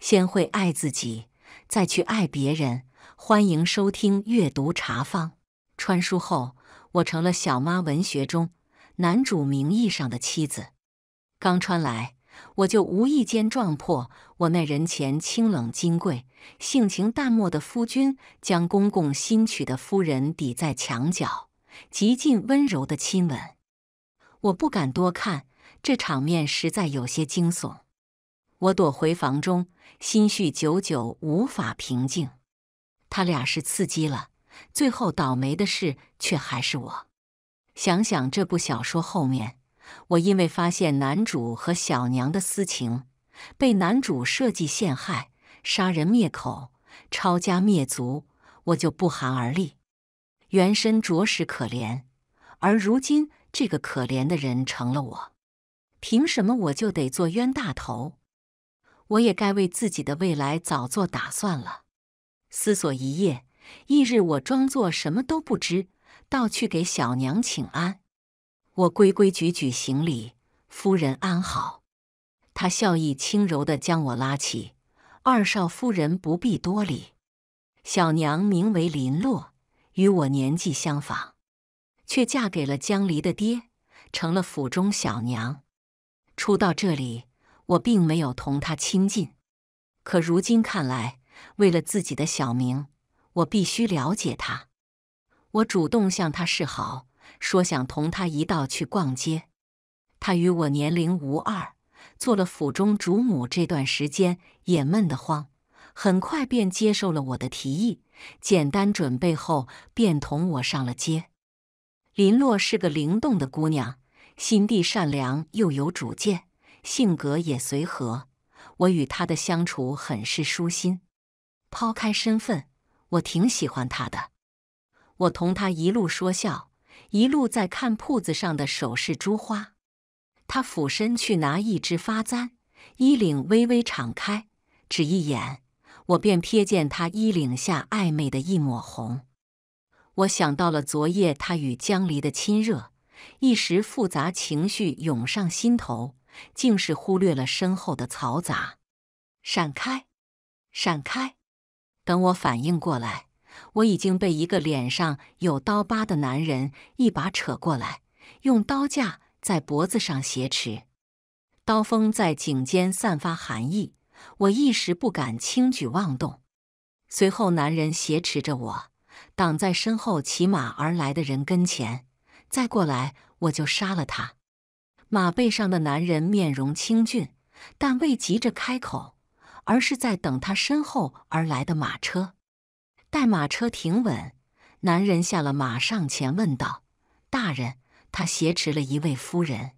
先会爱自己，再去爱别人。欢迎收听阅读茶坊。穿书后，我成了小妈文学中男主名义上的妻子。刚穿来，我就无意间撞破我那人前清冷矜贵、性情淡漠的夫君，将公公新娶的夫人抵在墙角，极尽温柔的亲吻。我不敢多看，这场面实在有些惊悚。我躲回房中，心绪久久无法平静。他俩是刺激了，最后倒霉的事却还是我。想想这部小说后面，我因为发现男主和小娘的私情，被男主设计陷害、杀人灭口、抄家灭族，我就不寒而栗。原身着实可怜，而如今这个可怜的人成了我，凭什么我就得做冤大头？我也该为自己的未来早做打算了。思索一夜，翌日我装作什么都不知道去给小娘请安。我规规矩矩行礼，夫人安好。她笑意轻柔地将我拉起：“二少夫人不必多礼，小娘名为林洛，与我年纪相仿，却嫁给了江离的爹，成了府中小娘。初到这里。”我并没有同他亲近，可如今看来，为了自己的小名，我必须了解他。我主动向他示好，说想同他一道去逛街。他与我年龄无二，做了府中主母这段时间也闷得慌，很快便接受了我的提议。简单准备后，便同我上了街。林洛是个灵动的姑娘，心地善良，又有主见。性格也随和，我与他的相处很是舒心。抛开身份，我挺喜欢他的。我同他一路说笑，一路在看铺子上的首饰珠花。他俯身去拿一支发簪，衣领微微敞开，只一眼，我便瞥见他衣领下暧昧的一抹红。我想到了昨夜他与江离的亲热，一时复杂情绪涌上心头。竟是忽略了身后的嘈杂，闪开，闪开！等我反应过来，我已经被一个脸上有刀疤的男人一把扯过来，用刀架在脖子上挟持。刀锋在颈间散发寒意，我一时不敢轻举妄动。随后，男人挟持着我，挡在身后骑马而来的人跟前，再过来我就杀了他。马背上的男人面容清俊，但未急着开口，而是在等他身后而来的马车。待马车停稳，男人下了马，上前问道：“大人，他挟持了一位夫人。”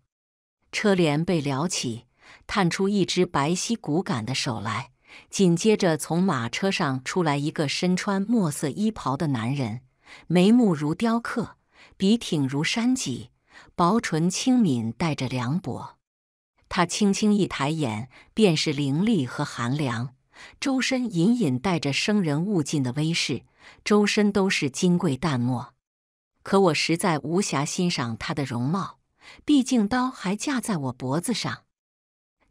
车帘被撩起，探出一只白皙骨感的手来。紧接着，从马车上出来一个身穿墨色衣袍的男人，眉目如雕刻，笔挺如山脊。薄唇轻抿，带着凉薄。他轻轻一抬眼，便是凌厉和寒凉，周身隐隐带着生人勿近的威势，周身都是金贵淡漠。可我实在无暇欣赏他的容貌，毕竟刀还架在我脖子上。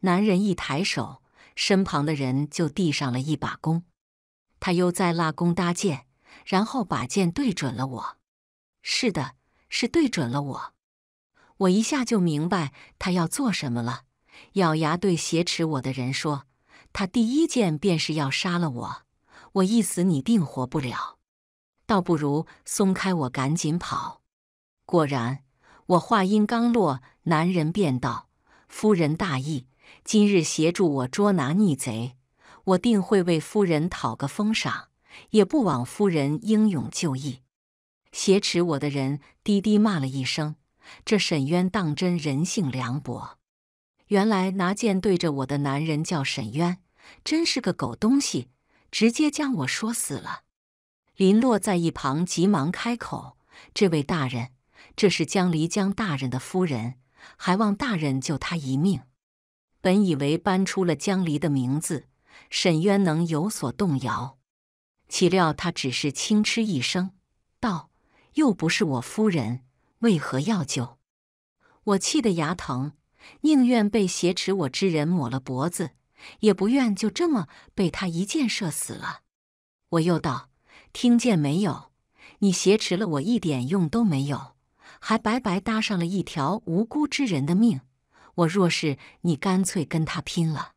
男人一抬手，身旁的人就递上了一把弓。他又再拉弓搭箭，然后把箭对准了我。是的，是对准了我。我一下就明白他要做什么了，咬牙对挟持我的人说：“他第一件便是要杀了我，我一死，你定活不了。倒不如松开我，赶紧跑。”果然，我话音刚落，男人便道：“夫人大义，今日协助我捉拿逆贼，我定会为夫人讨个封赏，也不枉夫人英勇就义。”挟持我的人低低骂了一声。这沈渊当真人性凉薄。原来拿剑对着我的男人叫沈渊，真是个狗东西，直接将我说死了。林洛在一旁急忙开口：“这位大人，这是江离江大人的夫人，还望大人救他一命。”本以为搬出了江离的名字，沈渊能有所动摇，岂料他只是轻嗤一声，道：“又不是我夫人。”为何要救？我气得牙疼，宁愿被挟持我之人抹了脖子，也不愿就这么被他一箭射死了。我又道：“听见没有？你挟持了我，一点用都没有，还白白搭上了一条无辜之人的命。我若是你，干脆跟他拼了。”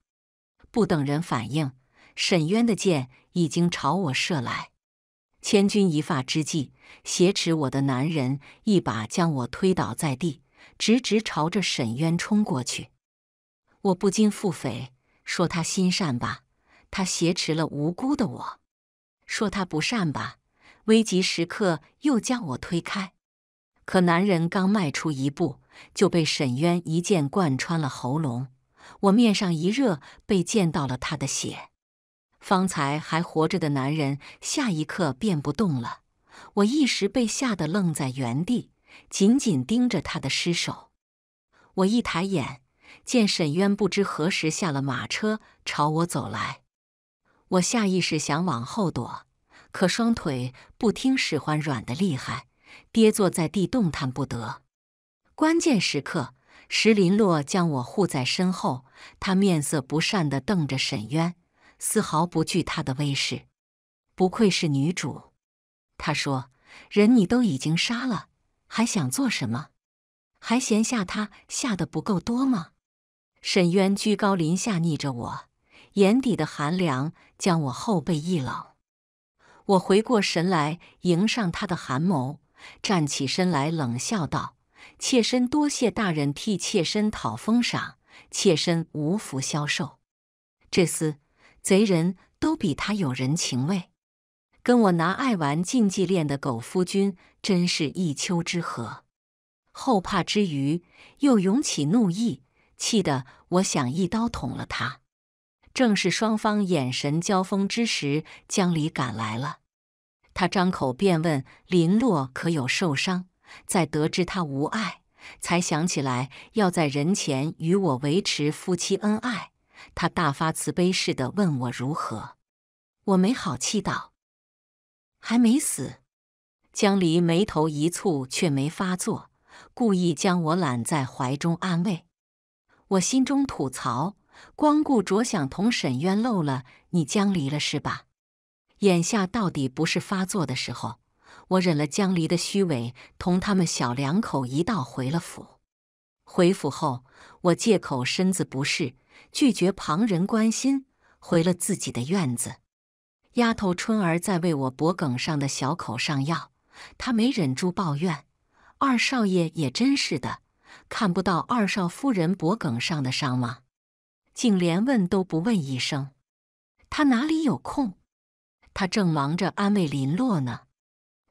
不等人反应，沈渊的箭已经朝我射来。千钧一发之际，挟持我的男人一把将我推倒在地，直直朝着沈渊冲过去。我不禁腹诽：说他心善吧，他挟持了无辜的我；说他不善吧，危急时刻又将我推开。可男人刚迈出一步，就被沈渊一剑贯穿了喉咙。我面上一热，被溅到了他的血。方才还活着的男人，下一刻便不动了。我一时被吓得愣在原地，紧紧盯着他的尸首。我一抬眼，见沈渊不知何时下了马车，朝我走来。我下意识想往后躲，可双腿不听使唤，软的厉害，跌坐在地，动弹不得。关键时刻，石林洛将我护在身后，他面色不善地瞪着沈渊。丝毫不惧他的威势，不愧是女主。他说：“人你都已经杀了，还想做什么？还嫌下他下的不够多吗？”沈渊居高临下睨着我，眼底的寒凉将我后背一冷。我回过神来，迎上他的寒眸，站起身来，冷笑道：“妾身多谢大人替妾身讨封赏，妾身无福消受。”这厮。贼人都比他有人情味，跟我拿爱玩禁忌恋的狗夫君真是一丘之貉。后怕之余，又涌起怒意，气得我想一刀捅了他。正是双方眼神交锋之时，江离赶来了。他张口便问林洛可有受伤，在得知他无碍，才想起来要在人前与我维持夫妻恩爱。他大发慈悲似的问我如何，我没好气道：“还没死。”江离眉头一蹙，却没发作，故意将我揽在怀中安慰。我心中吐槽：光顾着想同沈渊漏了你江离了是吧？眼下到底不是发作的时候，我忍了江离的虚伪，同他们小两口一道回了府。回府后，我借口身子不适。拒绝旁人关心，回了自己的院子。丫头春儿在为我脖梗上的小口上药，她没忍住抱怨：“二少爷也真是的，看不到二少夫人脖梗上的伤吗？竟连问都不问一声。他哪里有空？他正忙着安慰林洛呢。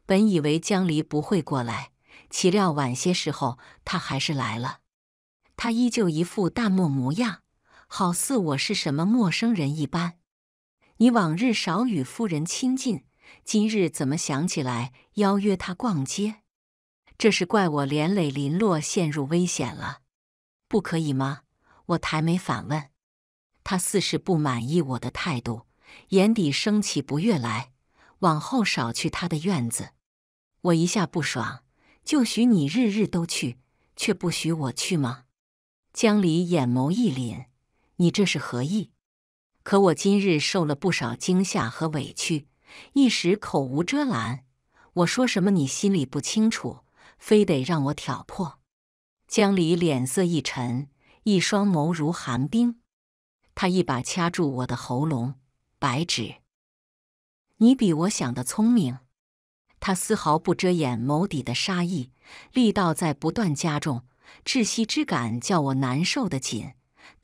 本以为江离不会过来，岂料晚些时候他还是来了。他依旧一副淡漠模样。”好似我是什么陌生人一般，你往日少与夫人亲近，今日怎么想起来邀约她逛街？这是怪我连累林洛陷入危险了，不可以吗？我抬眉反问，他似是不满意我的态度，眼底升起不悦来。往后少去他的院子，我一下不爽，就许你日日都去，却不许我去吗？江离眼眸一凛。你这是何意？可我今日受了不少惊吓和委屈，一时口无遮拦，我说什么你心里不清楚，非得让我挑破。江离脸色一沉，一双眸如寒冰，他一把掐住我的喉咙。白纸。你比我想的聪明。他丝毫不遮掩眸底的杀意，力道在不断加重，窒息之感叫我难受的紧。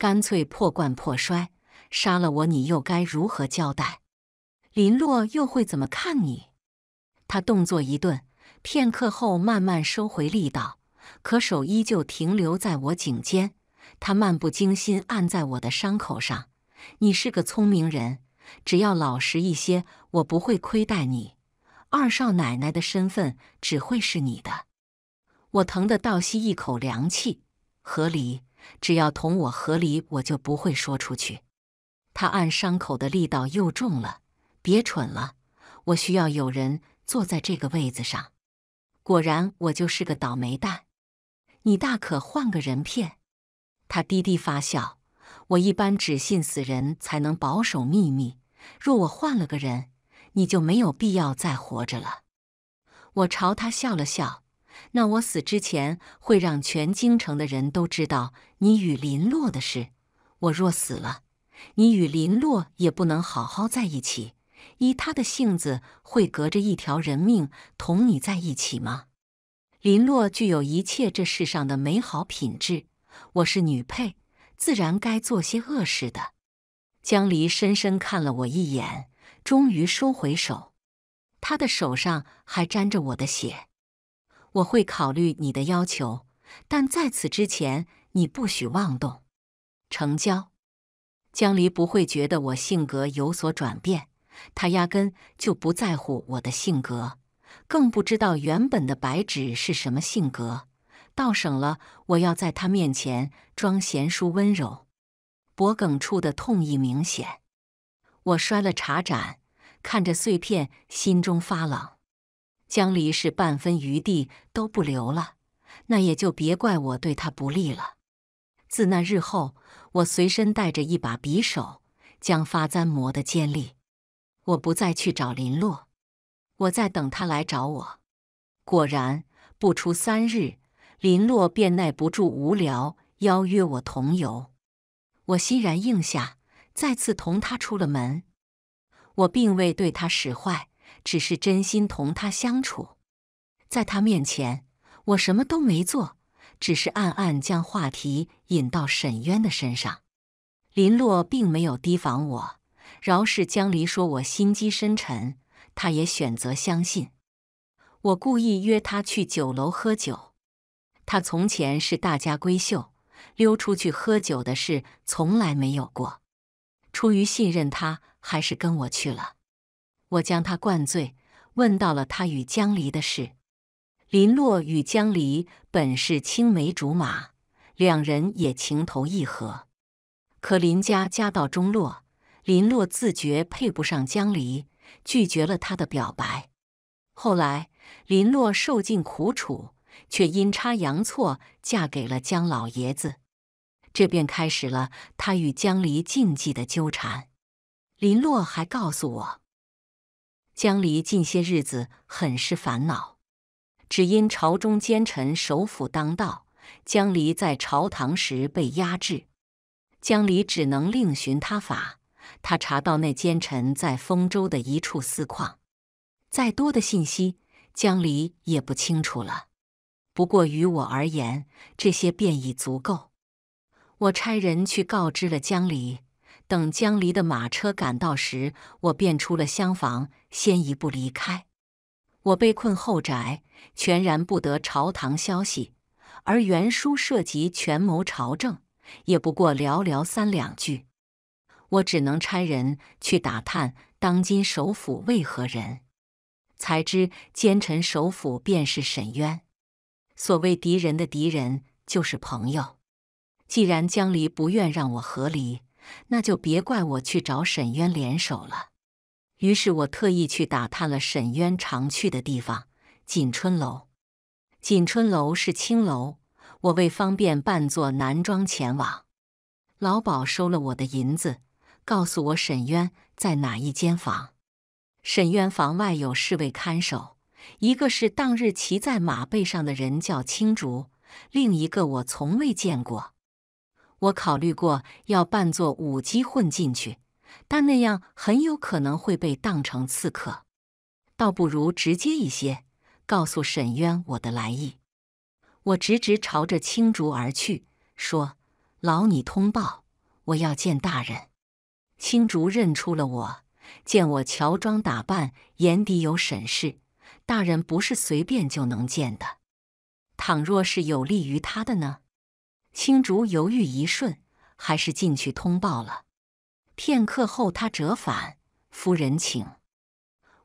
干脆破罐破摔，杀了我，你又该如何交代？林洛又会怎么看你？他动作一顿，片刻后慢慢收回力道，可手依旧停留在我颈间。他漫不经心按在我的伤口上。你是个聪明人，只要老实一些，我不会亏待你。二少奶奶的身份只会是你的。我疼得倒吸一口凉气，合理。只要同我合离，我就不会说出去。他按伤口的力道又重了。别蠢了，我需要有人坐在这个位子上。果然，我就是个倒霉蛋。你大可换个人骗。他低低发笑。我一般只信死人才能保守秘密。若我换了个人，你就没有必要再活着了。我朝他笑了笑。那我死之前会让全京城的人都知道。你与林洛的事，我若死了，你与林洛也不能好好在一起。依他的性子，会隔着一条人命同你在一起吗？林洛具有一切这世上的美好品质，我是女配，自然该做些恶事的。江离深深看了我一眼，终于收回手，他的手上还沾着我的血。我会考虑你的要求，但在此之前。你不许妄动，成交。江离不会觉得我性格有所转变，他压根就不在乎我的性格，更不知道原本的白纸是什么性格，倒省了我要在他面前装贤淑温柔。脖梗处的痛意明显，我摔了茶盏，看着碎片，心中发冷。江离是半分余地都不留了，那也就别怪我对他不利了。自那日后，我随身带着一把匕首，将发簪磨得尖利。我不再去找林洛，我在等他来找我。果然，不出三日，林洛便耐不住无聊，邀约我同游。我欣然应下，再次同他出了门。我并未对他使坏，只是真心同他相处。在他面前，我什么都没做。只是暗暗将话题引到沈渊的身上，林洛并没有提防我。饶是江离说我心机深沉，他也选择相信我。故意约他去酒楼喝酒，他从前是大家闺秀，溜出去喝酒的事从来没有过。出于信任，他还是跟我去了。我将他灌醉，问到了他与江离的事。林洛与江离本是青梅竹马，两人也情投意合。可林家家道中落，林洛自觉配不上江离，拒绝了他的表白。后来，林洛受尽苦楚，却阴差阳错嫁给了江老爷子。这便开始了他与江离禁忌的纠缠。林洛还告诉我，江离近些日子很是烦恼。只因朝中奸臣首辅当道，江离在朝堂时被压制，江离只能另寻他法。他查到那奸臣在丰州的一处私矿，再多的信息江离也不清楚了。不过于我而言，这些便已足够。我差人去告知了江离，等江离的马车赶到时，我便出了厢房，先一步离开。我被困后宅，全然不得朝堂消息，而原书涉及权谋朝政，也不过寥寥三两句。我只能差人去打探当今首辅为何人，才知奸臣首辅便是沈渊。所谓敌人的敌人就是朋友，既然江离不愿让我和离，那就别怪我去找沈渊联手了。于是我特意去打探了沈渊常去的地方——锦春楼。锦春楼是青楼，我为方便扮作男装前往。老鸨收了我的银子，告诉我沈渊在哪一间房。沈渊房外有侍卫看守，一个是当日骑在马背上的人叫青竹，另一个我从未见过。我考虑过要扮作舞姬混进去。但那样很有可能会被当成刺客，倒不如直接一些，告诉沈渊我的来意。我直直朝着青竹而去，说：“劳你通报，我要见大人。”青竹认出了我，见我乔装打扮，眼底有审视。大人不是随便就能见的，倘若是有利于他的呢？青竹犹豫一瞬，还是进去通报了。片刻后，他折返。夫人，请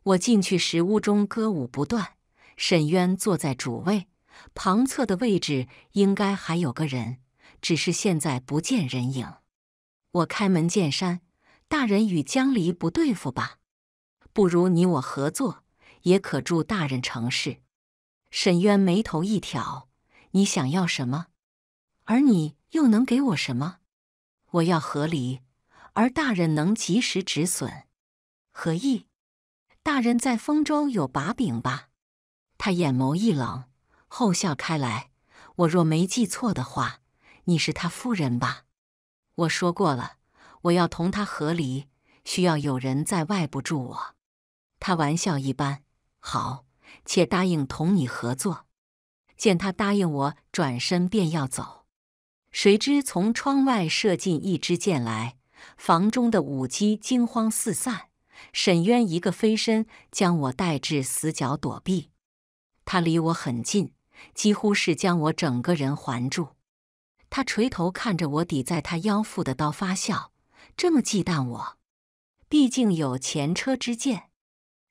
我进去时，屋中歌舞不断。沈渊坐在主位旁侧的位置，应该还有个人，只是现在不见人影。我开门见山，大人与江离不对付吧？不如你我合作，也可助大人成事。沈渊眉头一挑：“你想要什么？而你又能给我什么？”我要和离。而大人能及时止损，何意？大人在丰州有把柄吧？他眼眸一冷，后笑开来。我若没记错的话，你是他夫人吧？我说过了，我要同他和离，需要有人在外不助我。他玩笑一般，好，且答应同你合作。见他答应我，转身便要走，谁知从窗外射进一支箭来。房中的舞姬惊慌四散，沈渊一个飞身将我带至死角躲避。他离我很近，几乎是将我整个人环住。他垂头看着我抵在他腰腹的刀发笑，这么忌惮我，毕竟有前车之鉴。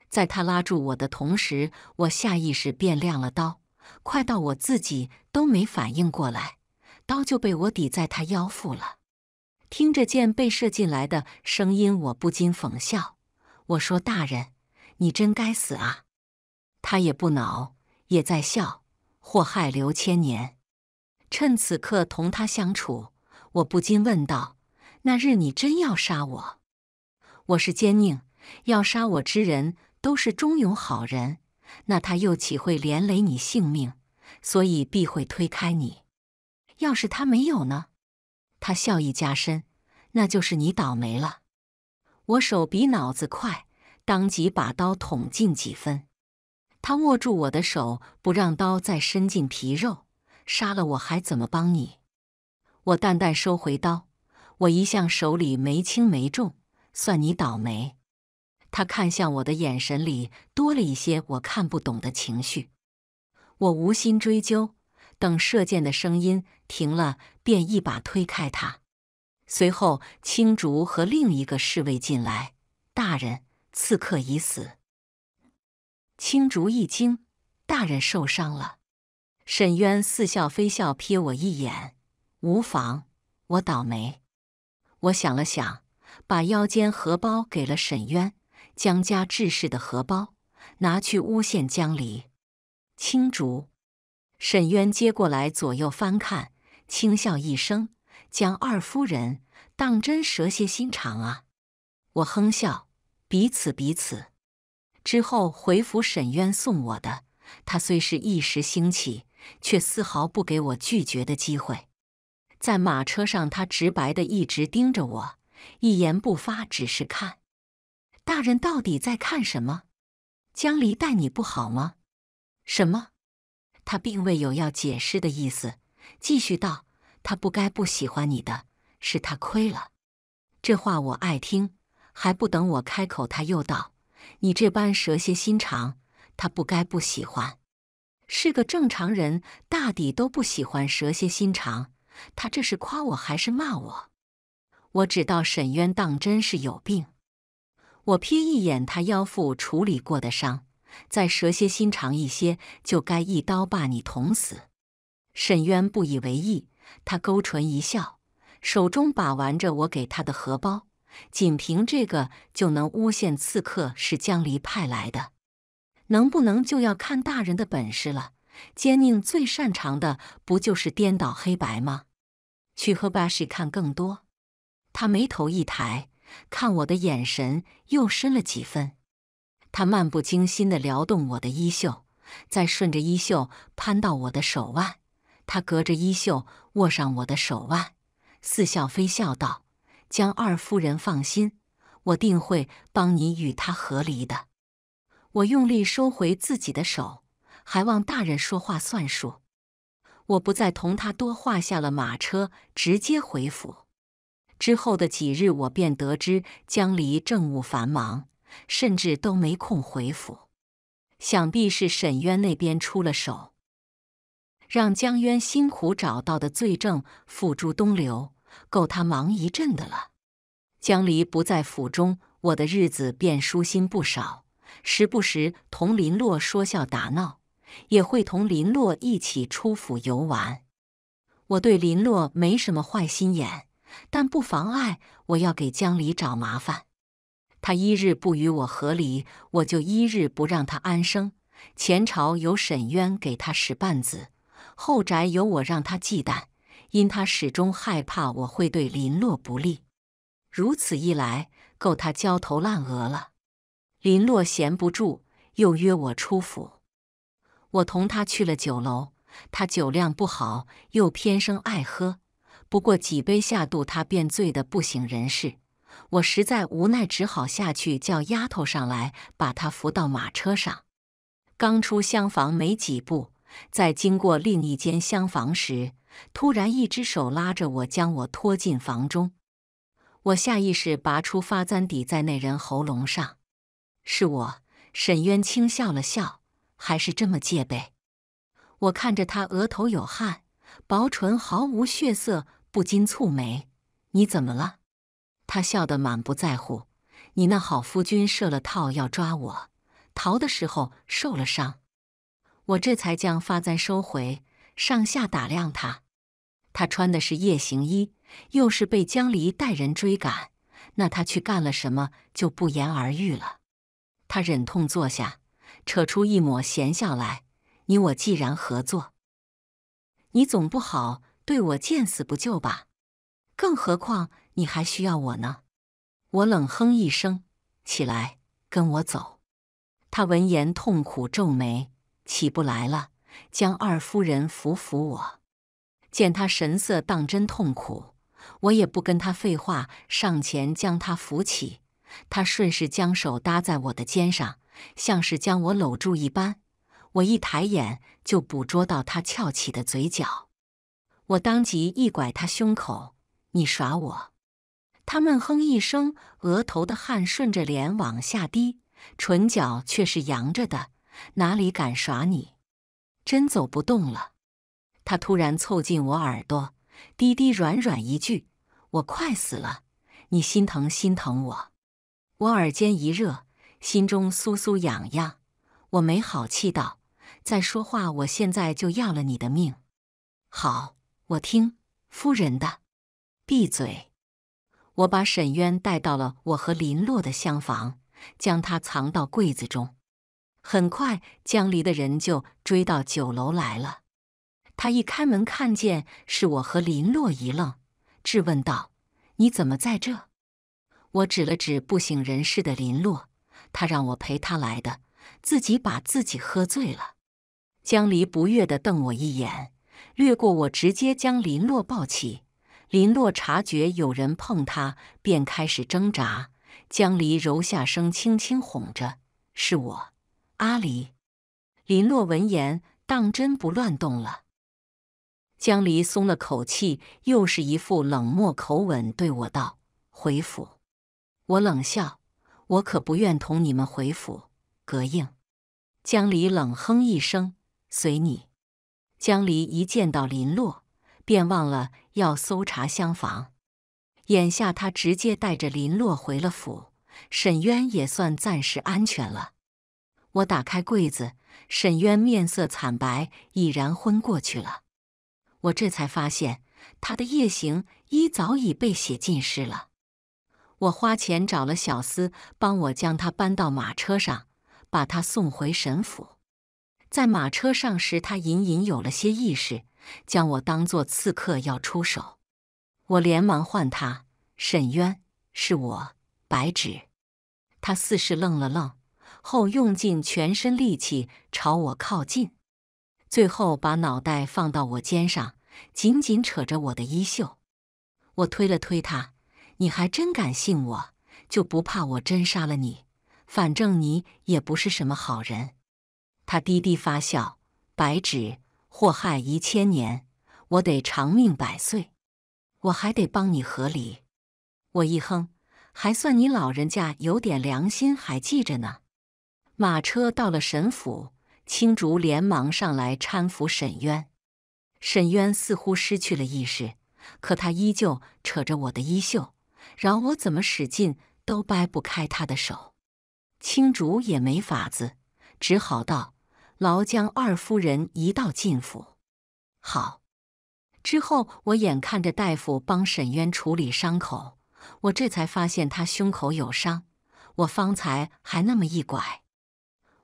在他拉住我的同时，我下意识便亮了刀，快到我自己都没反应过来，刀就被我抵在他腰腹了。听着箭被射进来的声音，我不禁讽笑。我说：“大人，你真该死啊！”他也不恼，也在笑。祸害刘千年。趁此刻同他相处，我不禁问道：“那日你真要杀我？我是奸佞，要杀我之人都是忠勇好人，那他又岂会连累你性命？所以必会推开你。要是他没有呢？”他笑意加深，那就是你倒霉了。我手比脑子快，当即把刀捅进几分。他握住我的手，不让刀再伸进皮肉。杀了我还怎么帮你？我淡淡收回刀。我一向手里没轻没重，算你倒霉。他看向我的眼神里多了一些我看不懂的情绪。我无心追究。等射箭的声音停了，便一把推开他。随后，青竹和另一个侍卫进来。大人，刺客已死。青竹一惊：“大人受伤了。”沈渊似笑非笑瞥我一眼：“无妨，我倒霉。”我想了想，把腰间荷包给了沈渊，江家志士的荷包，拿去诬陷江离。青竹。沈渊接过来，左右翻看，轻笑一声：“江二夫人当真蛇蝎心肠啊！”我哼笑：“彼此彼此。”之后回府，沈渊送我的，他虽是一时兴起，却丝毫不给我拒绝的机会。在马车上，他直白的一直盯着我，一言不发，只是看。大人到底在看什么？江离待你不好吗？什么？他并未有要解释的意思，继续道：“他不该不喜欢你的，是他亏了。”这话我爱听。还不等我开口，他又道：“你这般蛇蝎心肠，他不该不喜欢。是个正常人，大抵都不喜欢蛇蝎心肠。他这是夸我还是骂我？”我只道沈渊当真是有病。我瞥一眼他腰腹处理过的伤。再蛇蝎心肠一些，就该一刀把你捅死。沈渊不以为意，他勾唇一笑，手中把玩着我给他的荷包，仅凭这个就能诬陷刺客是江离派来的。能不能就要看大人的本事了。奸佞最擅长的不就是颠倒黑白吗？去荷巴士看更多。他眉头一抬，看我的眼神又深了几分。他漫不经心地撩动我的衣袖，再顺着衣袖攀到我的手腕，他隔着衣袖握上我的手腕，似笑非笑道：“江二夫人放心，我定会帮你与他和离的。”我用力收回自己的手，还望大人说话算数。我不再同他多话，下了马车直接回府。之后的几日，我便得知江离政务繁忙。甚至都没空回府，想必是沈渊那边出了手，让江渊辛苦找到的罪证付诸东流，够他忙一阵的了。江离不在府中，我的日子便舒心不少，时不时同林洛说笑打闹，也会同林洛一起出府游玩。我对林洛没什么坏心眼，但不妨碍我要给江离找麻烦。他一日不与我和离，我就一日不让他安生。前朝有沈渊给他使绊子，后宅有我让他忌惮，因他始终害怕我会对林洛不利。如此一来，够他焦头烂额了。林洛闲不住，又约我出府。我同他去了酒楼，他酒量不好，又偏生爱喝，不过几杯下肚，他便醉得不省人事。我实在无奈，只好下去叫丫头上来，把她扶到马车上。刚出厢房没几步，在经过另一间厢房时，突然一只手拉着我，将我拖进房中。我下意识拔出发簪抵在那人喉咙上。是我，沈渊轻笑了笑，还是这么戒备。我看着他额头有汗，薄唇毫无血色，不禁蹙眉：“你怎么了？”他笑得满不在乎：“你那好夫君设了套要抓我，逃的时候受了伤，我这才将发簪收回，上下打量他。他穿的是夜行衣，又是被江离带人追赶，那他去干了什么就不言而喻了。”他忍痛坐下，扯出一抹闲笑来：“你我既然合作，你总不好对我见死不救吧？更何况……”你还需要我呢？我冷哼一声，起来，跟我走。他闻言痛苦皱眉，起不来了，将二夫人扶扶我。见他神色当真痛苦，我也不跟他废话，上前将他扶起。他顺势将手搭在我的肩上，像是将我搂住一般。我一抬眼就捕捉到他翘起的嘴角，我当即一拐他胸口，你耍我？他闷哼一声，额头的汗顺着脸往下滴，唇角却是扬着的。哪里敢耍你？真走不动了。他突然凑近我耳朵，低低软软一句：“我快死了，你心疼心疼我。”我耳尖一热，心中酥酥痒痒。我没好气道：“再说话，我现在就要了你的命。”好，我听夫人的，闭嘴。我把沈渊带到了我和林洛的厢房，将他藏到柜子中。很快，江离的人就追到酒楼来了。他一开门，看见是我和林洛，一愣，质问道：“你怎么在这？”我指了指不省人事的林洛，他让我陪他来的，自己把自己喝醉了。江离不悦的瞪我一眼，掠过我，直接将林洛抱起。林洛察觉有人碰他，便开始挣扎。江离柔下声，轻轻哄着：“是我，阿离。”林洛闻言，当真不乱动了。江离松了口气，又是一副冷漠口吻对我道：“回府。”我冷笑：“我可不愿同你们回府，膈应。”江离冷哼一声：“随你。”江离一见到林洛，便忘了。要搜查厢房，眼下他直接带着林洛回了府，沈渊也算暂时安全了。我打开柜子，沈渊面色惨白，已然昏过去了。我这才发现他的夜行衣早已被血浸湿了。我花钱找了小厮，帮我将他搬到马车上，把他送回沈府。在马车上时，他隐隐有了些意识。将我当作刺客要出手，我连忙唤他沈渊，是我白芷。他似是愣了愣，后用尽全身力气朝我靠近，最后把脑袋放到我肩上，紧紧扯着我的衣袖。我推了推他：“你还真敢信我，就不怕我真杀了你？反正你也不是什么好人。”他低低发笑，白芷。祸害一千年，我得长命百岁，我还得帮你和离。我一哼，还算你老人家有点良心，还记着呢。马车到了沈府，青竹连忙上来搀扶沈渊。沈渊似乎失去了意识，可他依旧扯着我的衣袖，饶我怎么使劲都掰不开他的手。青竹也没法子，只好道。劳将二夫人一道进府，好。之后我眼看着大夫帮沈渊处理伤口，我这才发现他胸口有伤。我方才还那么一拐，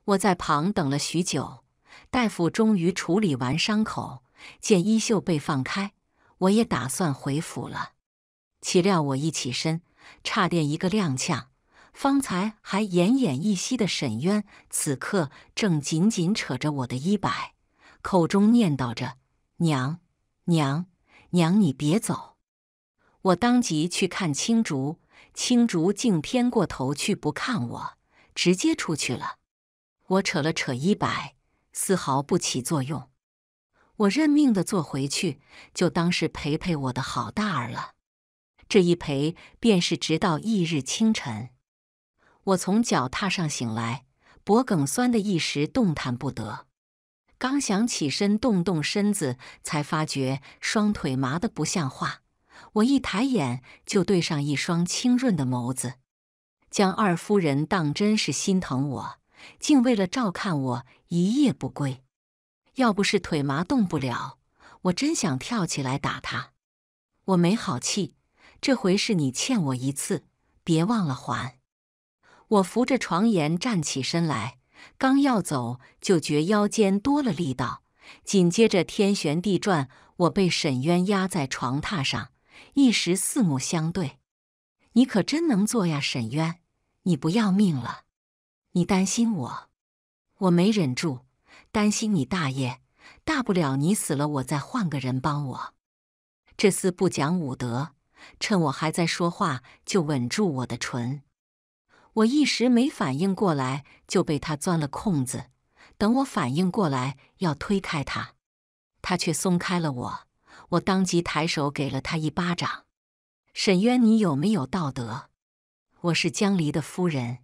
我在旁等了许久，大夫终于处理完伤口，见衣袖被放开，我也打算回府了。岂料我一起身，差点一个踉跄。方才还奄奄一息的沈渊，此刻正紧紧扯着我的衣摆，口中念叨着：“娘娘娘，你别走！”我当即去看青竹，青竹竟偏过头去不看我，直接出去了。我扯了扯衣摆，丝毫不起作用。我认命的坐回去，就当是陪陪我的好大儿了。这一陪，便是直到翌日清晨。我从脚踏上醒来，脖梗酸的一时动弹不得。刚想起身动动身子，才发觉双腿麻的不像话。我一抬眼就对上一双清润的眸子，江二夫人当真是心疼我，竟为了照看我一夜不归。要不是腿麻动不了，我真想跳起来打他。我没好气，这回是你欠我一次，别忘了还。我扶着床沿站起身来，刚要走，就觉腰间多了力道，紧接着天旋地转，我被沈渊压在床榻上，一时四目相对。你可真能做呀，沈渊！你不要命了？你担心我？我没忍住，担心你大爷！大不了你死了，我再换个人帮我。这厮不讲武德，趁我还在说话，就吻住我的唇。我一时没反应过来，就被他钻了空子。等我反应过来要推开他，他却松开了我。我当即抬手给了他一巴掌。沈渊，你有没有道德？我是江离的夫人。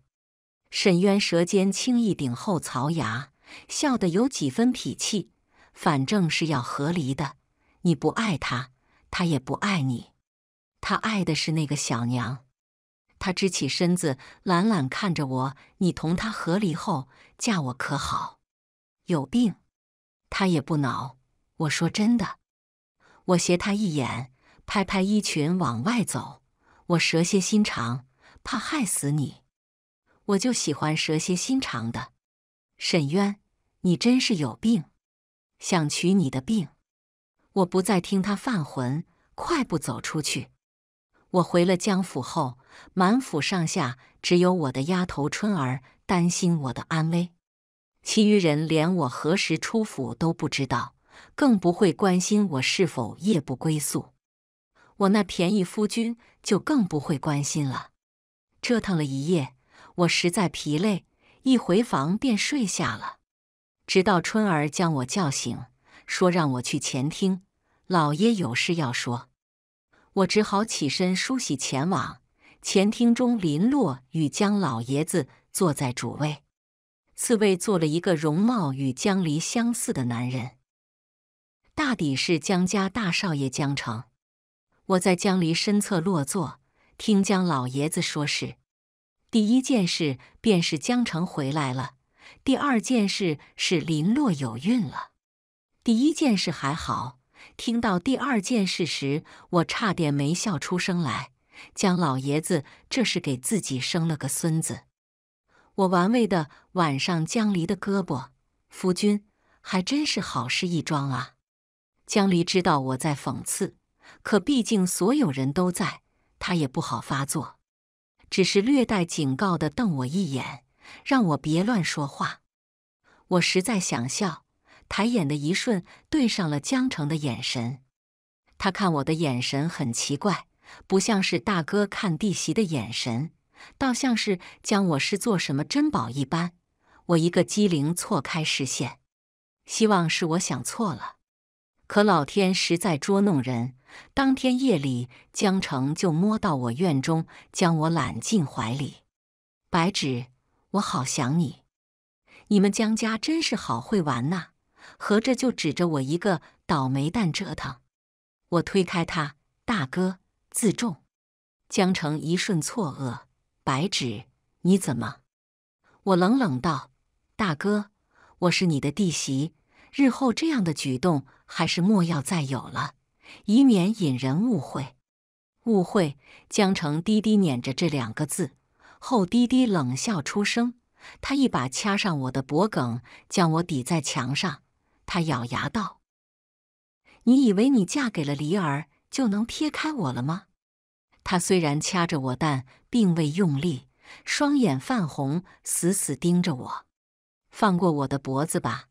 沈渊舌尖轻易顶后槽牙，笑得有几分痞气。反正是要和离的，你不爱他，他也不爱你。他爱的是那个小娘。他支起身子，懒懒看着我：“你同他和离后，嫁我可好？”有病，他也不恼。我说真的，我斜他一眼，拍拍衣裙往外走。我蛇蝎心肠，怕害死你，我就喜欢蛇蝎心肠的。沈渊，你真是有病，想娶你的病？我不再听他犯浑，快步走出去。我回了江府后，满府上下只有我的丫头春儿担心我的安危，其余人连我何时出府都不知道，更不会关心我是否夜不归宿。我那便宜夫君就更不会关心了。折腾了一夜，我实在疲累，一回房便睡下了。直到春儿将我叫醒，说让我去前厅，老爷有事要说。我只好起身梳洗，前往前厅中，林洛与江老爷子坐在主位，次位坐了一个容貌与江离相似的男人，大抵是江家大少爷江城。我在江离身侧落座，听江老爷子说事。第一件事便是江城回来了，第二件事是林洛有孕了。第一件事还好。听到第二件事时，我差点没笑出声来。江老爷子这是给自己生了个孙子，我玩味的挽上江离的胳膊：“夫君，还真是好事一桩啊。”江离知道我在讽刺，可毕竟所有人都在，他也不好发作，只是略带警告的瞪我一眼，让我别乱说话。我实在想笑。抬眼的一瞬，对上了江澄的眼神。他看我的眼神很奇怪，不像是大哥看弟媳的眼神，倒像是将我是做什么珍宝一般。我一个机灵，错开视线，希望是我想错了。可老天实在捉弄人，当天夜里，江澄就摸到我院中，将我揽进怀里。白芷，我好想你。你们江家真是好会玩呐！合着就指着我一个倒霉蛋折腾，我推开他，大哥自重。江城一瞬错愕，白芷，你怎么？我冷冷道：“大哥，我是你的弟媳，日后这样的举动还是莫要再有了，以免引人误会。”误会。江城低低捻着这两个字后，低低冷笑出声，他一把掐上我的脖梗，将我抵在墙上。他咬牙道：“你以为你嫁给了离儿，就能撇开我了吗？”他虽然掐着我，但并未用力，双眼泛红，死死盯着我。“放过我的脖子吧，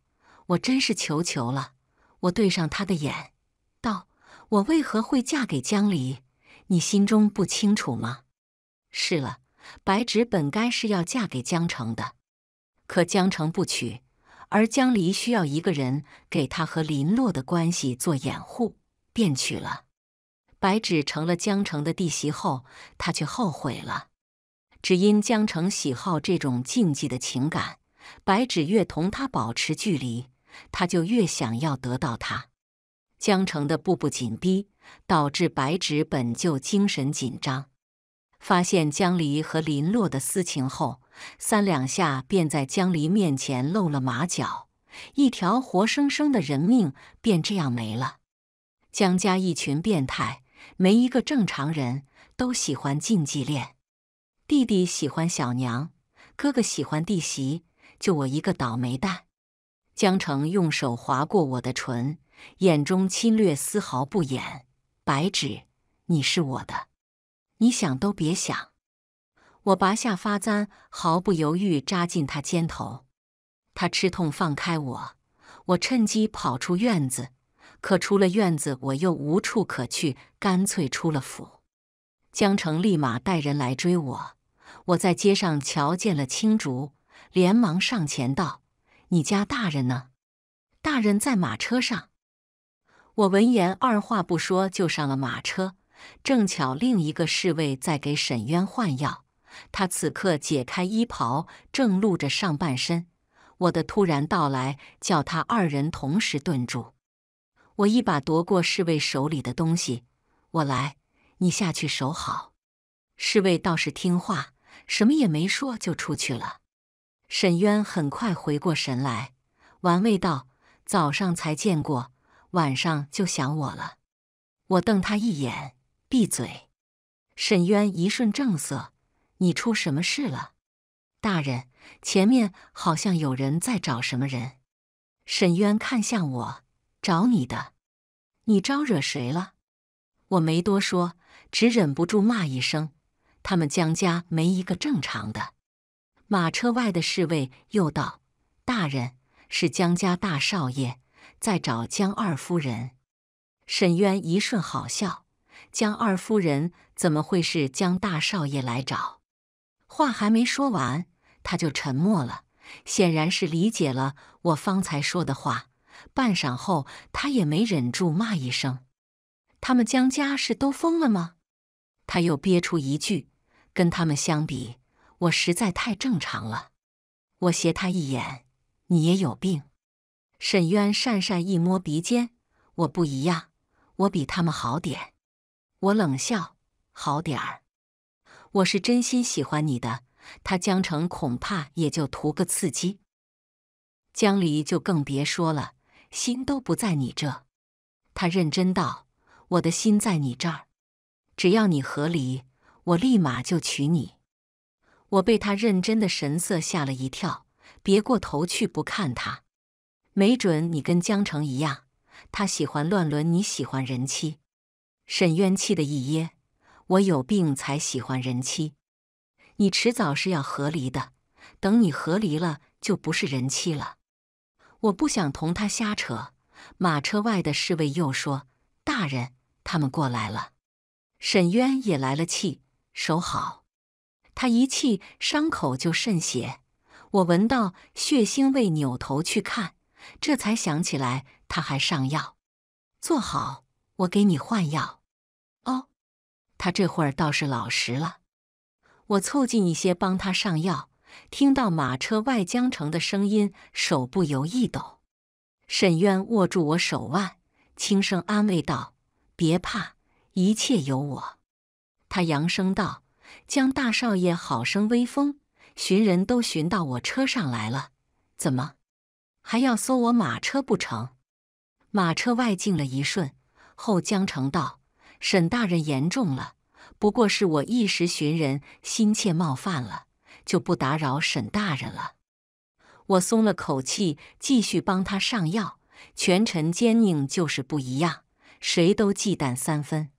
我真是求求了。”我对上他的眼，道：“我为何会嫁给江离？你心中不清楚吗？”是了，白芷本该是要嫁给江城的，可江城不娶。而江离需要一个人给他和林洛的关系做掩护，便娶了白芷，成了江城的弟媳后，他却后悔了。只因江城喜好这种禁忌的情感，白芷越同他保持距离，他就越想要得到他。江城的步步紧逼，导致白芷本就精神紧张，发现江离和林洛的私情后。三两下便在江离面前露了马脚，一条活生生的人命便这样没了。江家一群变态，没一个正常人，都喜欢禁忌恋。弟弟喜欢小娘，哥哥喜欢弟媳，就我一个倒霉蛋。江澄用手划过我的唇，眼中侵略丝毫不掩。白芷，你是我的，你想都别想。我拔下发簪，毫不犹豫扎进他肩头。他吃痛放开我，我趁机跑出院子。可出了院子，我又无处可去，干脆出了府。江城立马带人来追我。我在街上瞧见了青竹，连忙上前道：“你家大人呢？”“大人在马车上。”我闻言二话不说就上了马车，正巧另一个侍卫在给沈渊换药。他此刻解开衣袍，正露着上半身。我的突然到来叫他二人同时顿住。我一把夺过侍卫手里的东西，我来，你下去守好。侍卫倒是听话，什么也没说就出去了。沈渊很快回过神来，玩味道：“早上才见过，晚上就想我了。”我瞪他一眼，闭嘴。沈渊一瞬正色。你出什么事了，大人？前面好像有人在找什么人。沈渊看向我，找你的，你招惹谁了？我没多说，只忍不住骂一声：“他们江家没一个正常的。”马车外的侍卫又道：“大人是江家大少爷在找江二夫人。”沈渊一瞬好笑，江二夫人怎么会是江大少爷来找？话还没说完，他就沉默了，显然是理解了我方才说的话。半晌后，他也没忍住骂一声：“他们江家是都疯了吗？”他又憋出一句：“跟他们相比，我实在太正常了。”我斜他一眼：“你也有病。”沈渊讪讪一摸鼻尖：“我不一样，我比他们好点。”我冷笑：“好点儿。”我是真心喜欢你的，他江城恐怕也就图个刺激，江离就更别说了，心都不在你这。他认真道：“我的心在你这儿，只要你合离，我立马就娶你。”我被他认真的神色吓了一跳，别过头去不看他。没准你跟江城一样，他喜欢乱伦，你喜欢人妻。沈渊气得一噎。我有病才喜欢人妻，你迟早是要和离的。等你和离了，就不是人妻了。我不想同他瞎扯。马车外的侍卫又说：“大人，他们过来了。”沈渊也来了气，手好。他一气，伤口就渗血。我闻到血腥味，扭头去看，这才想起来他还上药。坐好，我给你换药。哦。他这会儿倒是老实了，我凑近一些帮他上药，听到马车外江城的声音，手不由一抖。沈渊握住我手腕，轻声安慰道：“别怕，一切有我。”他扬声道：“江大少爷好生威风，寻人都寻到我车上来了，怎么还要搜我马车不成？”马车外静了一瞬，后江城道。沈大人言重了，不过是我一时寻人心切冒犯了，就不打扰沈大人了。我松了口气，继续帮他上药。权臣奸佞就是不一样，谁都忌惮三分。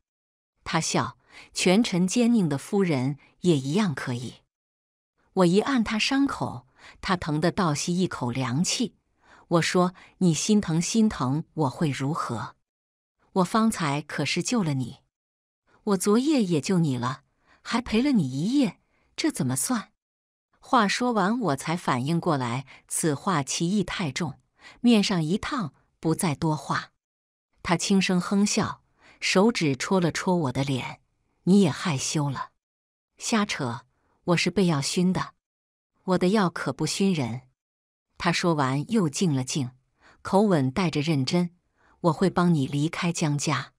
他笑，权臣奸佞的夫人也一样可以。我一按他伤口，他疼得倒吸一口凉气。我说：“你心疼心疼，我会如何？”我方才可是救了你，我昨夜也救你了，还陪了你一夜，这怎么算？话说完，我才反应过来，此话歧义太重，面上一烫，不再多话。他轻声哼笑，手指戳了戳我的脸，你也害羞了。瞎扯，我是被药熏的，我的药可不熏人。他说完又静了静，口吻带着认真。我会帮你离开江家，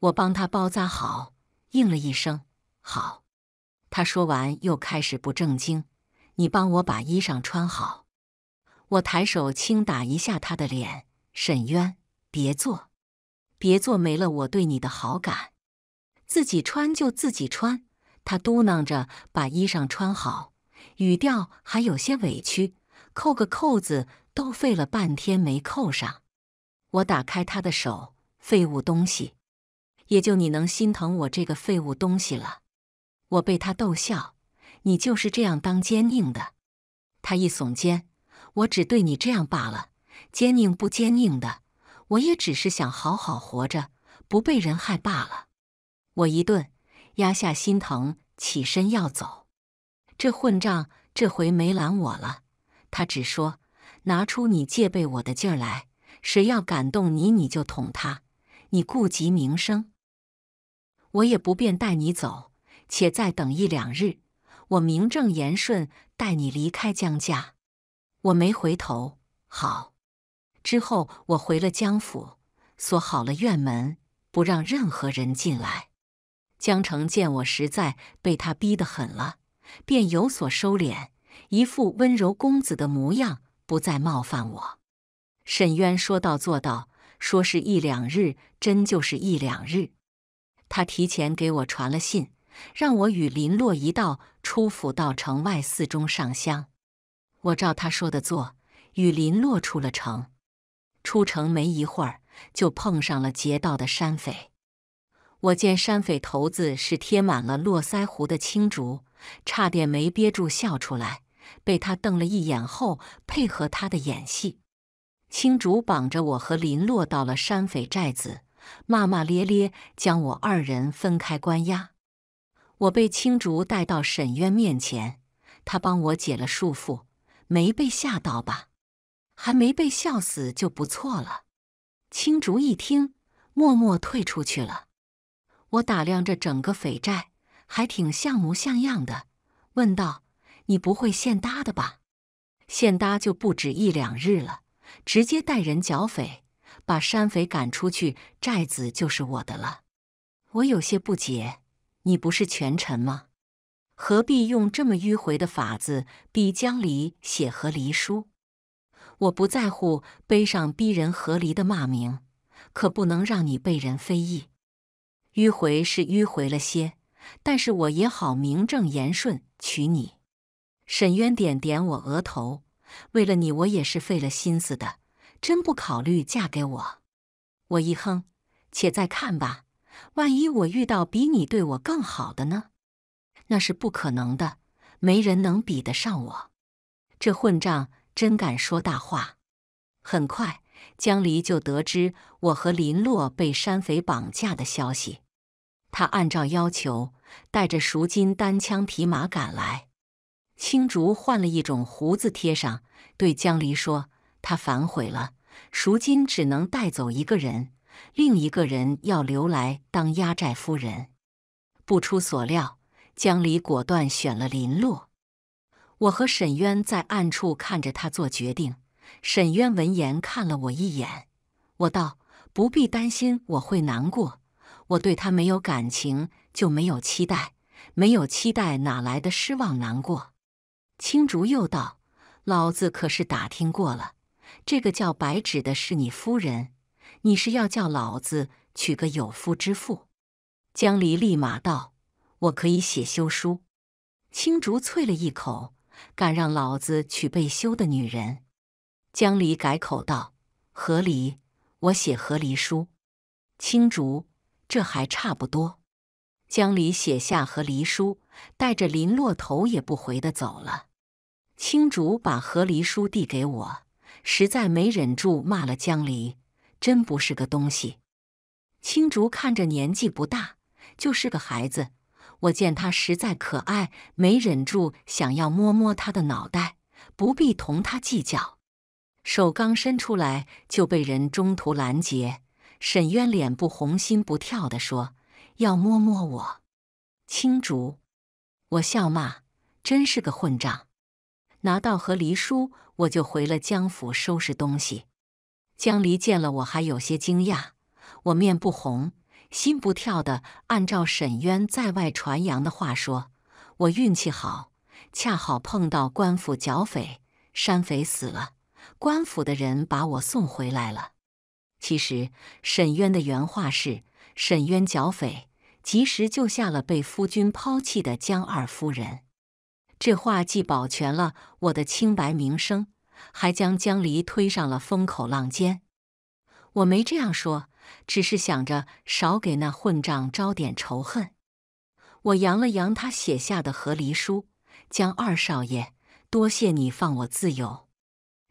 我帮他包扎好，应了一声好。他说完又开始不正经，你帮我把衣裳穿好。我抬手轻打一下他的脸，沈渊，别做，别做没了我对你的好感。自己穿就自己穿。他嘟囔着把衣裳穿好，语调还有些委屈，扣个扣子都费了半天没扣上。我打开他的手，废物东西，也就你能心疼我这个废物东西了。我被他逗笑，你就是这样当坚硬的。他一耸肩，我只对你这样罢了，坚硬不坚硬的，我也只是想好好活着，不被人害罢了。我一顿，压下心疼，起身要走。这混账，这回没拦我了。他只说，拿出你戒备我的劲儿来。谁要感动你，你就捅他。你顾及名声，我也不便带你走。且再等一两日，我名正言顺带你离开江家。我没回头，好。之后我回了江府，锁好了院门，不让任何人进来。江城见我实在被他逼得狠了，便有所收敛，一副温柔公子的模样，不再冒犯我。沈渊说到做到，说是一两日，真就是一两日。他提前给我传了信，让我与林洛一道出府到城外寺中上香。我照他说的做，与林洛出了城。出城没一会儿，就碰上了劫道的山匪。我见山匪头子是贴满了络腮胡的青竹，差点没憋住笑出来。被他瞪了一眼后，配合他的演戏。青竹绑着我和林落到了山匪寨子，骂骂咧咧，将我二人分开关押。我被青竹带到沈渊面前，他帮我解了束缚，没被吓到吧？还没被笑死就不错了。青竹一听，默默退出去了。我打量着整个匪寨，还挺像模像样的，问道：“你不会现搭的吧？现搭就不止一两日了。”直接带人剿匪，把山匪赶出去，寨子就是我的了。我有些不解，你不是权臣吗？何必用这么迂回的法子逼江离写和离书？我不在乎背上逼人和离的骂名，可不能让你被人非议。迂回是迂回了些，但是我也好名正言顺娶你。沈渊点点我额头。为了你，我也是费了心思的。真不考虑嫁给我？我一哼，且再看吧。万一我遇到比你对我更好的呢？那是不可能的，没人能比得上我。这混账真敢说大话！很快，江离就得知我和林洛被山匪绑架的消息，他按照要求带着赎金单枪匹马赶来。青竹换了一种胡子贴上，对江离说：“他反悔了，赎金只能带走一个人，另一个人要留来当压寨夫人。”不出所料，江离果断选了林洛。我和沈渊在暗处看着他做决定。沈渊闻言看了我一眼，我道：“不必担心，我会难过。我对他没有感情，就没有期待，没有期待哪来的失望难过？”青竹又道：“老子可是打听过了，这个叫白芷的是你夫人，你是要叫老子娶个有夫之妇？”江离立马道：“我可以写休书。”青竹啐了一口：“敢让老子娶被休的女人？”江离改口道：“和离，我写和离书。”青竹：“这还差不多。”江离写下和离书，带着林洛头也不回的走了。青竹把和离书递给我，实在没忍住骂了江离，真不是个东西。青竹看着年纪不大，就是个孩子。我见他实在可爱，没忍住想要摸摸他的脑袋。不必同他计较，手刚伸出来就被人中途拦截。沈渊脸不红心不跳地说。要摸摸我，青竹，我笑骂：“真是个混账！”拿到和离书，我就回了江府收拾东西。江离见了我，还有些惊讶。我面不红，心不跳的，按照沈渊在外传扬的话说：“我运气好，恰好碰到官府剿匪，山匪死了，官府的人把我送回来了。”其实沈渊的原话是。沈渊剿匪，及时救下了被夫君抛弃的江二夫人。这话既保全了我的清白名声，还将江离推上了风口浪尖。我没这样说，只是想着少给那混账招点仇恨。我扬了扬他写下的和离书：“江二少爷，多谢你放我自由。”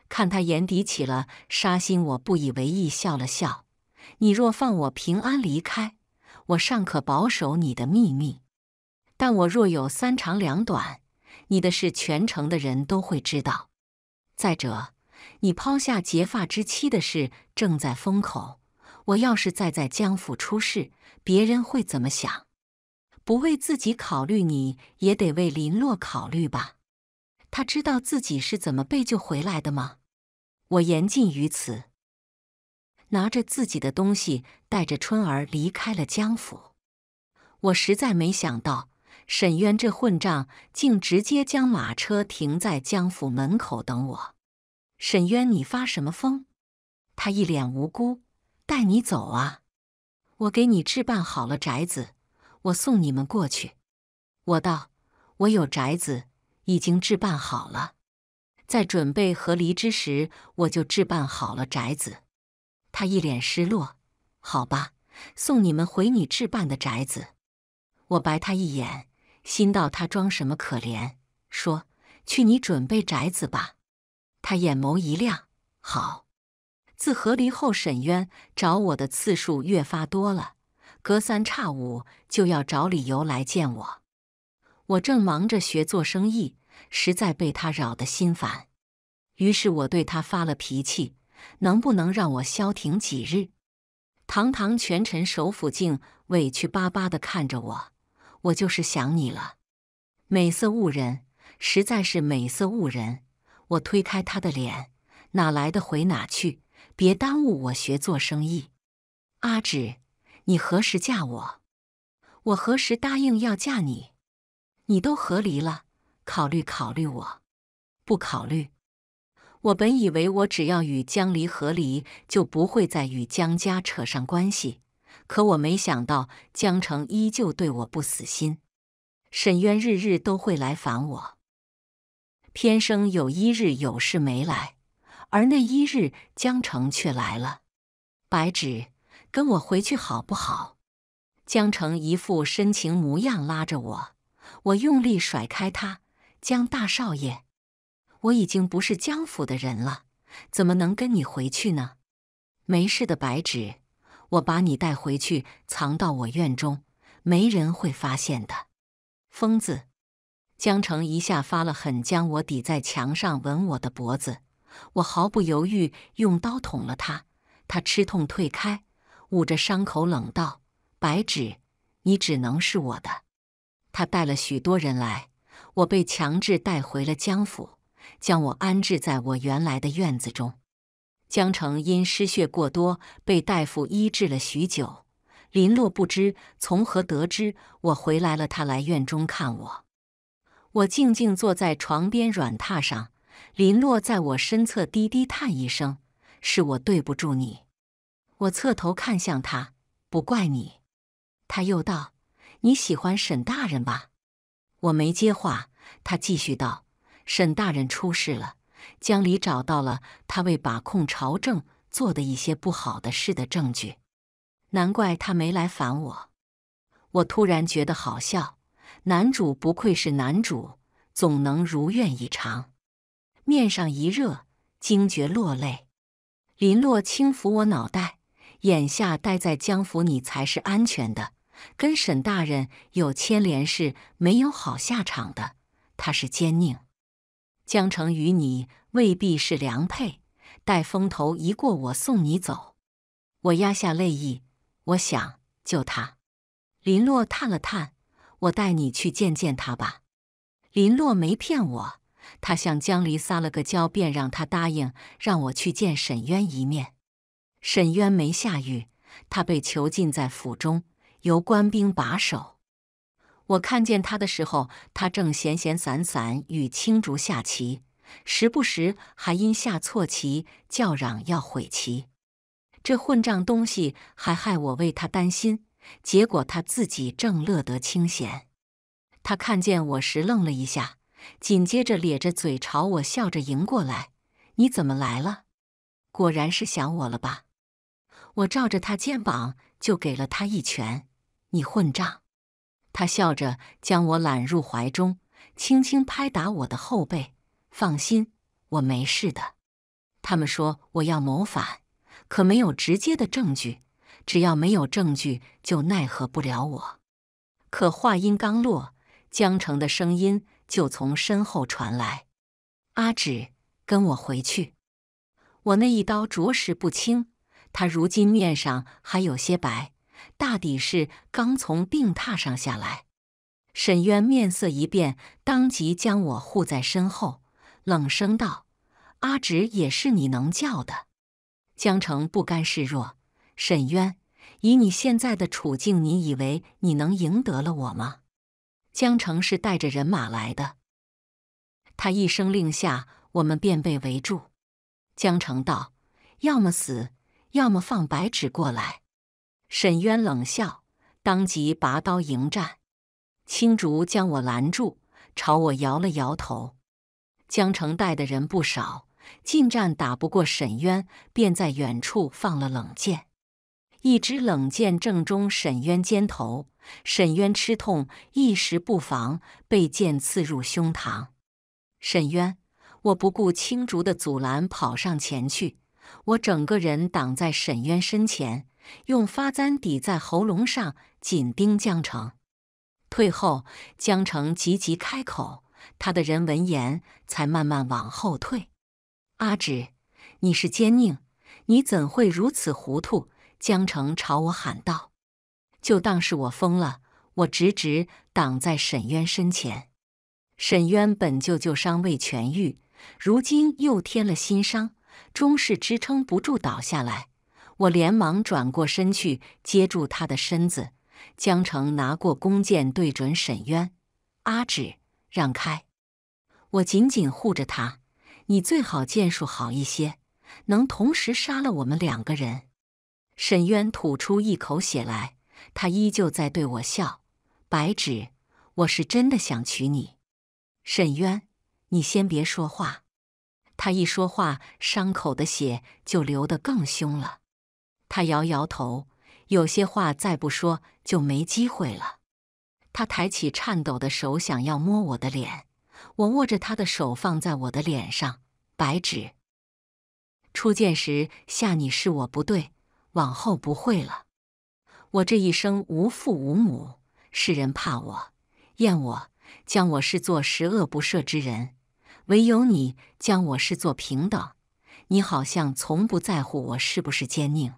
看他眼底起了杀心，我不以为意，笑了笑。你若放我平安离开，我尚可保守你的秘密；但我若有三长两短，你的事全城的人都会知道。再者，你抛下结发之妻的事正在风口，我要是再在江府出事，别人会怎么想？不为自己考虑，你也得为林洛考虑吧？他知道自己是怎么被救回来的吗？我言尽于此。拿着自己的东西，带着春儿离开了江府。我实在没想到，沈渊这混账竟直接将马车停在江府门口等我。沈渊，你发什么疯？他一脸无辜：“带你走啊！我给你置办好了宅子，我送你们过去。”我道：“我有宅子，已经置办好了。在准备和离之时，我就置办好了宅子。”他一脸失落，好吧，送你们回你置办的宅子。我白他一眼，心道他装什么可怜，说去你准备宅子吧。他眼眸一亮，好。自和离后，沈渊找我的次数越发多了，隔三差五就要找理由来见我。我正忙着学做生意，实在被他扰得心烦，于是我对他发了脾气。能不能让我消停几日？堂堂权臣首辅竟委屈巴巴的看着我，我就是想你了。美色误人，实在是美色误人。我推开他的脸，哪来的回哪去，别耽误我学做生意。阿芷，你何时嫁我？我何时答应要嫁你？你都和离了，考虑考虑，我不考虑。我本以为我只要与江离和离，就不会再与江家扯上关系。可我没想到，江城依旧对我不死心。沈渊日日都会来烦我，偏生有一日有事没来，而那一日江城却来了。白芷，跟我回去好不好？江城一副深情模样拉着我，我用力甩开他。江大少爷。我已经不是江府的人了，怎么能跟你回去呢？没事的，白芷，我把你带回去，藏到我院中，没人会发现的。疯子，江澄一下发了狠，将我抵在墙上，吻我的脖子。我毫不犹豫用刀捅了他，他吃痛退开，捂着伤口冷道：“白芷，你只能是我的。”他带了许多人来，我被强制带回了江府。将我安置在我原来的院子中。江城因失血过多，被大夫医治了许久。林洛不知从何得知我回来了，他来院中看我。我静静坐在床边软榻上，林洛在我身侧低低叹一声：“是我对不住你。”我侧头看向他，不怪你。他又道：“你喜欢沈大人吧？”我没接话，他继续道。沈大人出事了，江离找到了他为把控朝政做的一些不好的事的证据，难怪他没来烦我。我突然觉得好笑，男主不愧是男主，总能如愿以偿。面上一热，惊觉落泪。林洛轻抚我脑袋，眼下待在江府你才是安全的，跟沈大人有牵连是没有好下场的，他是奸佞。江城与你未必是良配，待风头一过，我送你走。我压下泪意，我想救他。林洛叹了叹，我带你去见见他吧。林洛没骗我，他向江离撒了个娇，便让他答应让我去见沈渊一面。沈渊没下狱，他被囚禁在府中，由官兵把守。我看见他的时候，他正闲闲散散与青竹下棋，时不时还因下错棋叫嚷要悔棋。这混账东西还害我为他担心，结果他自己正乐得清闲。他看见我时愣了一下，紧接着咧着嘴朝我笑着迎过来：“你怎么来了？果然是想我了吧？”我照着他肩膀就给了他一拳：“你混账！”他笑着将我揽入怀中，轻轻拍打我的后背。放心，我没事的。他们说我要谋反，可没有直接的证据。只要没有证据，就奈何不了我。可话音刚落，江澄的声音就从身后传来：“阿芷，跟我回去。我那一刀着实不轻，他如今面上还有些白。”大抵是刚从病榻上下来，沈渊面色一变，当即将我护在身后，冷声道：“阿芷也是你能叫的？”江城不甘示弱，沈渊，以你现在的处境，你以为你能赢得了我吗？江城是带着人马来的，他一声令下，我们便被围住。江城道：“要么死，要么放白纸过来。”沈渊冷笑，当即拔刀迎战。青竹将我拦住，朝我摇了摇头。江城带的人不少，近战打不过沈渊，便在远处放了冷箭。一支冷箭正中沈渊肩头，沈渊吃痛，一时不防，被箭刺入胸膛。沈渊，我不顾青竹的阻拦，跑上前去。我整个人挡在沈渊身前。用发簪抵在喉咙上，紧盯江城。退后，江城急急开口，他的人闻言才慢慢往后退。阿芷，你是奸佞，你怎会如此糊涂？江城朝我喊道：“就当是我疯了，我直直挡在沈渊身前。沈渊本就旧伤未痊愈，如今又添了新伤，终是支撑不住，倒下来。”我连忙转过身去接住他的身子，江澄拿过弓箭对准沈渊。阿芷，让开！我紧紧护着他，你最好剑术好一些，能同时杀了我们两个人。沈渊吐出一口血来，他依旧在对我笑。白芷，我是真的想娶你。沈渊，你先别说话。他一说话，伤口的血就流得更凶了。他摇摇头，有些话再不说就没机会了。他抬起颤抖的手，想要摸我的脸。我握着他的手，放在我的脸上。白纸。初见时吓你是我不对，往后不会了。我这一生无父无母，世人怕我、厌我，将我视作十恶不赦之人；唯有你将我视作平等。你好像从不在乎我是不是奸佞。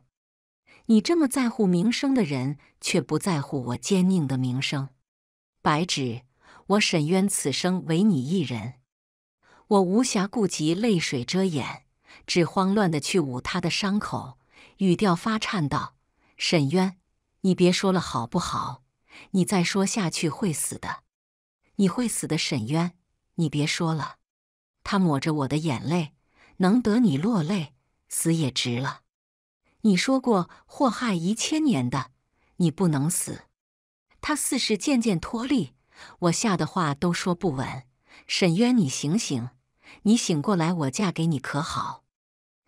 你这么在乎名声的人，却不在乎我坚硬的名声。白芷，我沈渊此生唯你一人，我无暇顾及泪水遮掩，只慌乱的去捂他的伤口，语调发颤道：“沈渊，你别说了好不好？你再说下去会死的，你会死的。沈渊，你别说了。”他抹着我的眼泪，能得你落泪，死也值了。你说过祸害一千年的，你不能死。他似是渐渐脱力，我吓得话都说不稳。沈渊，你醒醒！你醒过来，我嫁给你可好？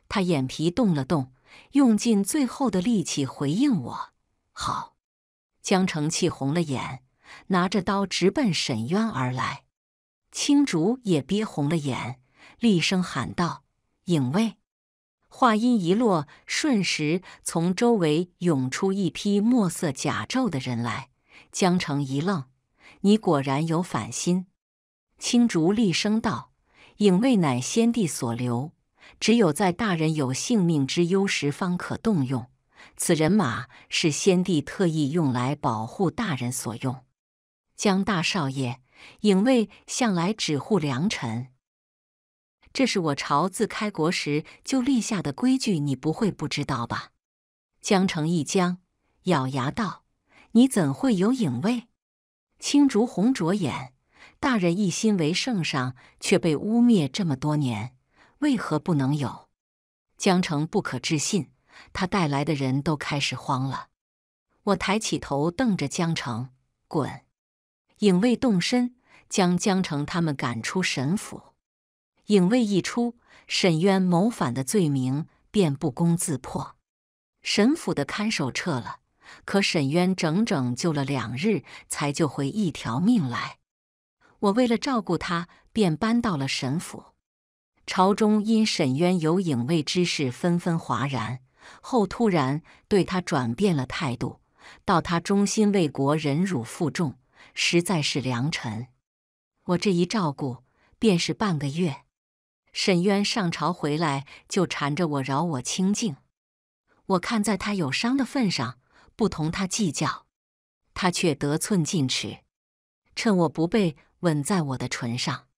他眼皮动了动，用尽最后的力气回应我：“好。”江澄气红了眼，拿着刀直奔沈渊而来。青竹也憋红了眼，厉声喊道：“影卫！”话音一落，瞬时从周围涌出一批墨色甲胄的人来。江城一愣：“你果然有反心！”青竹厉声道：“影卫乃先帝所留，只有在大人有性命之忧时方可动用。此人马是先帝特意用来保护大人所用。江大少爷，影卫向来只护良臣。”这是我朝自开国时就立下的规矩，你不会不知道吧？江城一僵，咬牙道：“你怎会有影卫？”青竹红着眼：“大人一心为圣上，却被污蔑这么多年，为何不能有？”江城不可置信，他带来的人都开始慌了。我抬起头瞪着江城：“滚！”影卫动身，将江城他们赶出神府。影卫一出，沈渊谋反的罪名便不攻自破。沈府的看守撤了，可沈渊整整救了两日，才救回一条命来。我为了照顾他，便搬到了沈府。朝中因沈渊有影卫之事，纷纷哗然，后突然对他转变了态度，道他忠心为国，忍辱负重，实在是良臣。我这一照顾，便是半个月。沈渊上朝回来就缠着我扰我清净，我看在他有伤的份上，不同他计较。他却得寸进尺，趁我不备吻在我的唇上。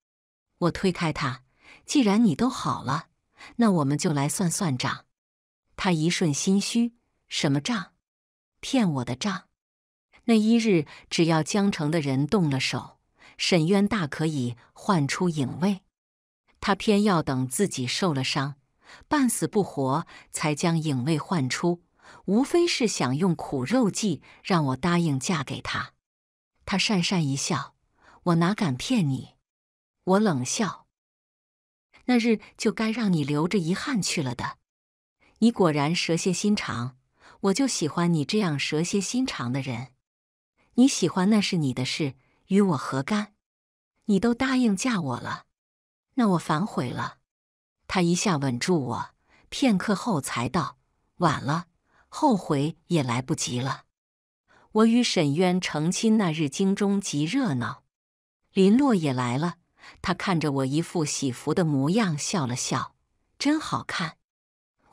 我推开他，既然你都好了，那我们就来算算账。他一瞬心虚，什么账？骗我的账。那一日只要江城的人动了手，沈渊大可以唤出影卫。他偏要等自己受了伤，半死不活，才将影卫唤出，无非是想用苦肉计让我答应嫁给他。他讪讪一笑：“我哪敢骗你？”我冷笑：“那日就该让你留着遗憾去了的。”你果然蛇蝎心肠，我就喜欢你这样蛇蝎心肠的人。你喜欢那是你的事，与我何干？你都答应嫁我了。那我反悔了。他一下稳住我，片刻后才道：“晚了，后悔也来不及了。”我与沈渊成亲那日，京中极热闹，林洛也来了。他看着我一副喜服的模样，笑了笑：“真好看。”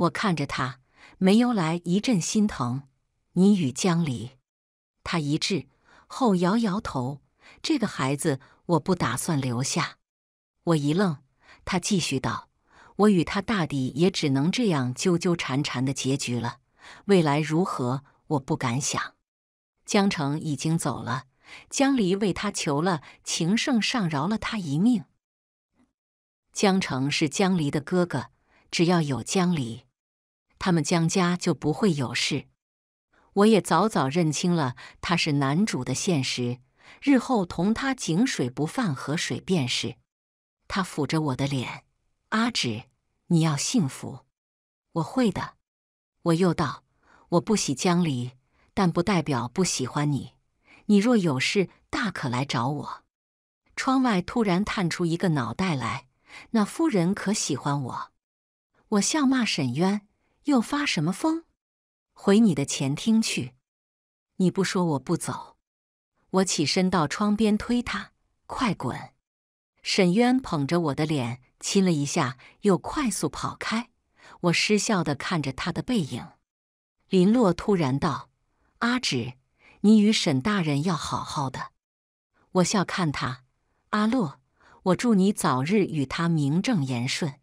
我看着他，没由来一阵心疼。你与江离？他一滞，后摇摇头：“这个孩子，我不打算留下。”我一愣，他继续道：“我与他大抵也只能这样纠纠缠缠的结局了，未来如何，我不敢想。”江城已经走了，江离为他求了情圣，上饶了他一命。江城是江离的哥哥，只要有江离，他们江家就不会有事。我也早早认清了他是男主的现实，日后同他井水不犯河水便是。他抚着我的脸，阿芷，你要幸福，我会的。我又道：我不喜江离，但不代表不喜欢你。你若有事，大可来找我。窗外突然探出一个脑袋来，那夫人可喜欢我？我笑骂沈渊：又发什么疯？回你的前厅去！你不说，我不走。我起身到窗边推他：快滚！沈渊捧着我的脸亲了一下，又快速跑开。我失笑的看着他的背影。林洛突然道：“阿芷，你与沈大人要好好的。”我笑看他：“阿洛，我祝你早日与他名正言顺。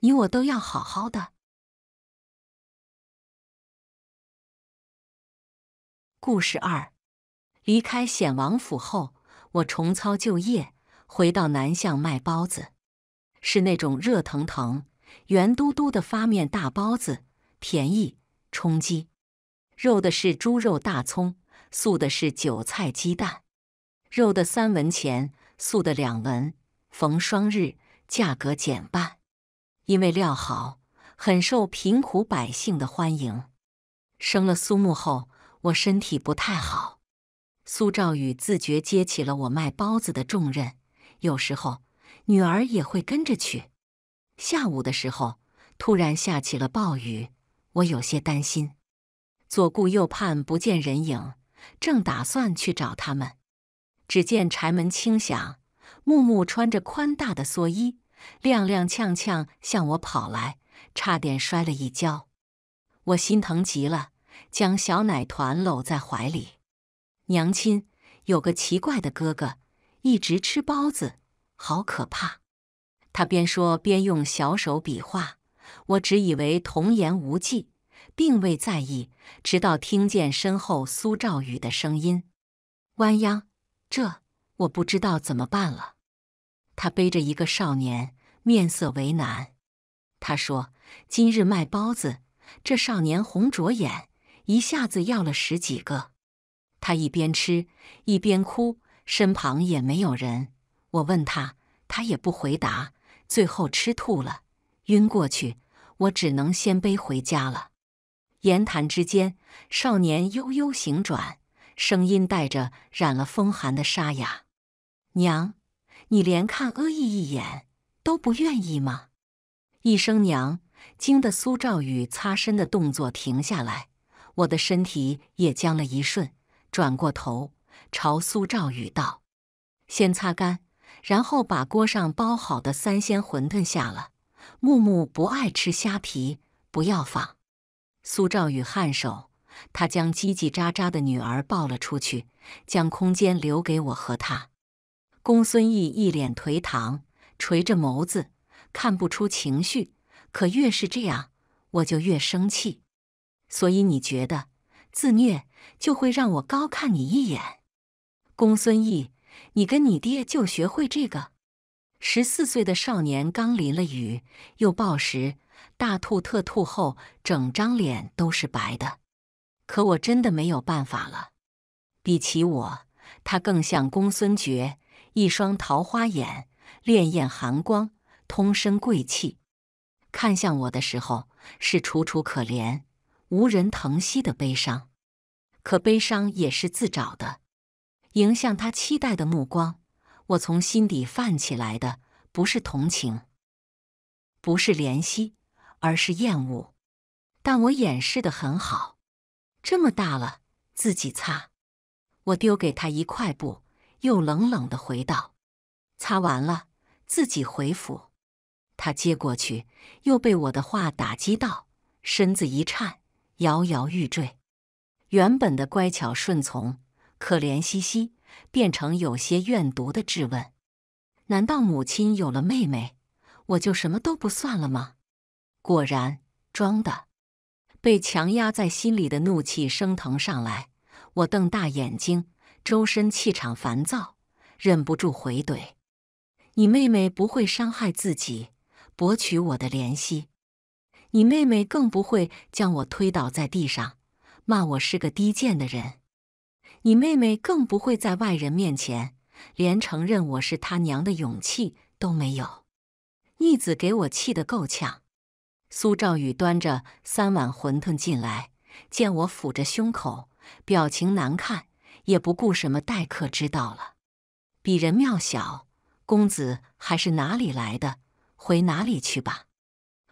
你我都要好好的。”故事二，离开显王府后，我重操旧业。回到南巷卖包子，是那种热腾腾、圆嘟嘟的发面大包子，便宜，充饥。肉的是猪肉大葱，素的是韭菜鸡蛋。肉的三文钱，素的两文。逢双日价格减半，因为料好，很受贫苦百姓的欢迎。生了苏木后，我身体不太好，苏兆宇自觉接起了我卖包子的重任。有时候，女儿也会跟着去。下午的时候，突然下起了暴雨，我有些担心，左顾右盼不见人影，正打算去找他们，只见柴门轻响，木木穿着宽大的蓑衣，踉踉跄跄向我跑来，差点摔了一跤。我心疼极了，将小奶团搂在怀里。娘亲，有个奇怪的哥哥。一直吃包子，好可怕！他边说边用小手比划。我只以为童言无忌，并未在意，直到听见身后苏兆宇的声音：“弯腰，这我不知道怎么办了。”他背着一个少年，面色为难。他说：“今日卖包子，这少年红着眼，一下子要了十几个。”他一边吃一边哭。身旁也没有人，我问他，他也不回答，最后吃吐了，晕过去，我只能先背回家了。言谈之间，少年悠悠行转，声音带着染了风寒的沙哑：“娘，你连看阿易一眼都不愿意吗？”一声“娘”，惊得苏兆宇擦身的动作停下来，我的身体也僵了一瞬，转过头。朝苏兆宇道：“先擦干，然后把锅上包好的三鲜馄饨下了。木木不爱吃虾皮，不要放。”苏兆宇颔首，他将叽叽喳喳的女儿抱了出去，将空间留给我和他。公孙逸一脸颓唐，垂着眸子，看不出情绪。可越是这样，我就越生气。所以你觉得自虐就会让我高看你一眼？公孙毅，你跟你爹就学会这个。十四岁的少年刚淋了雨，又暴食，大吐特吐后，整张脸都是白的。可我真的没有办法了。比起我，他更像公孙觉，一双桃花眼，潋滟寒光，通身贵气。看向我的时候，是楚楚可怜、无人疼惜的悲伤。可悲伤也是自找的。迎向他期待的目光，我从心底泛起来的不是同情，不是怜惜，而是厌恶。但我掩饰的很好。这么大了，自己擦。我丢给他一块布，又冷冷的回道：“擦完了，自己回府。”他接过去，又被我的话打击到，身子一颤，摇摇欲坠。原本的乖巧顺从。可怜兮兮，变成有些怨毒的质问：“难道母亲有了妹妹，我就什么都不算了吗？”果然，装的。被强压在心里的怒气升腾上来，我瞪大眼睛，周身气场烦躁，忍不住回怼：“你妹妹不会伤害自己，博取我的怜惜。你妹妹更不会将我推倒在地上，骂我是个低贱的人。”你妹妹更不会在外人面前连承认我是他娘的勇气都没有，逆子给我气得够呛。苏兆宇端着三碗馄饨进来，见我抚着胸口，表情难看，也不顾什么待客之道了。鄙人庙小，公子还是哪里来的，回哪里去吧。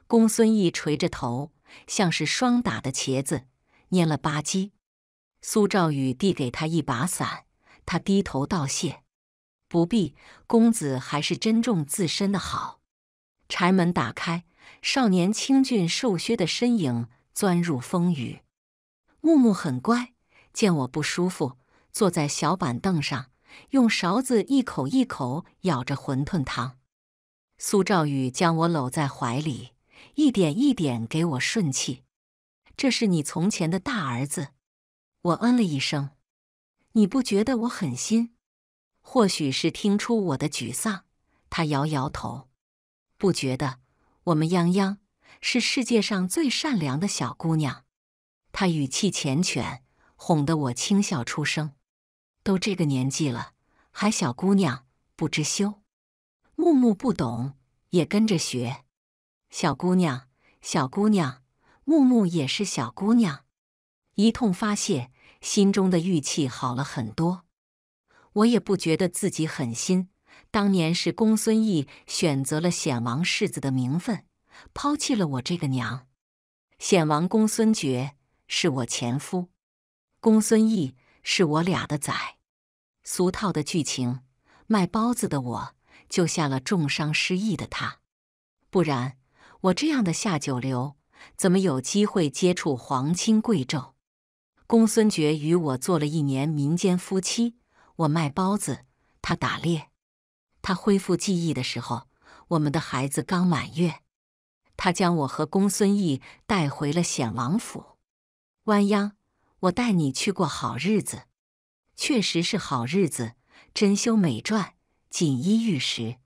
公孙逸垂着头，像是霜打的茄子，蔫了吧唧。苏兆宇递给他一把伞，他低头道谢：“不必，公子还是珍重自身的好。”柴门打开，少年清俊瘦削的身影钻入风雨。木木很乖，见我不舒服，坐在小板凳上，用勺子一口一口咬着馄饨汤。苏兆宇将我搂在怀里，一点一点给我顺气。这是你从前的大儿子。我嗯了一声，你不觉得我狠心？或许是听出我的沮丧，他摇摇头，不觉得。我们泱泱是世界上最善良的小姑娘，她语气缱绻，哄得我轻笑出声。都这个年纪了，还小姑娘，不知羞。木木不懂，也跟着学。小姑娘，小姑娘，木木也是小姑娘。一通发泄。心中的郁气好了很多，我也不觉得自己狠心。当年是公孙毅选择了显王世子的名分，抛弃了我这个娘。显王公孙爵是我前夫，公孙毅是我俩的崽。俗套的剧情，卖包子的我救下了重伤失忆的他，不然我这样的下九流怎么有机会接触皇亲贵胄？公孙觉与我做了一年民间夫妻，我卖包子，他打猎。他恢复记忆的时候，我们的孩子刚满月。他将我和公孙毅带回了显王府。弯腰，我带你去过好日子，确实是好日子，珍馐美馔，锦衣玉食。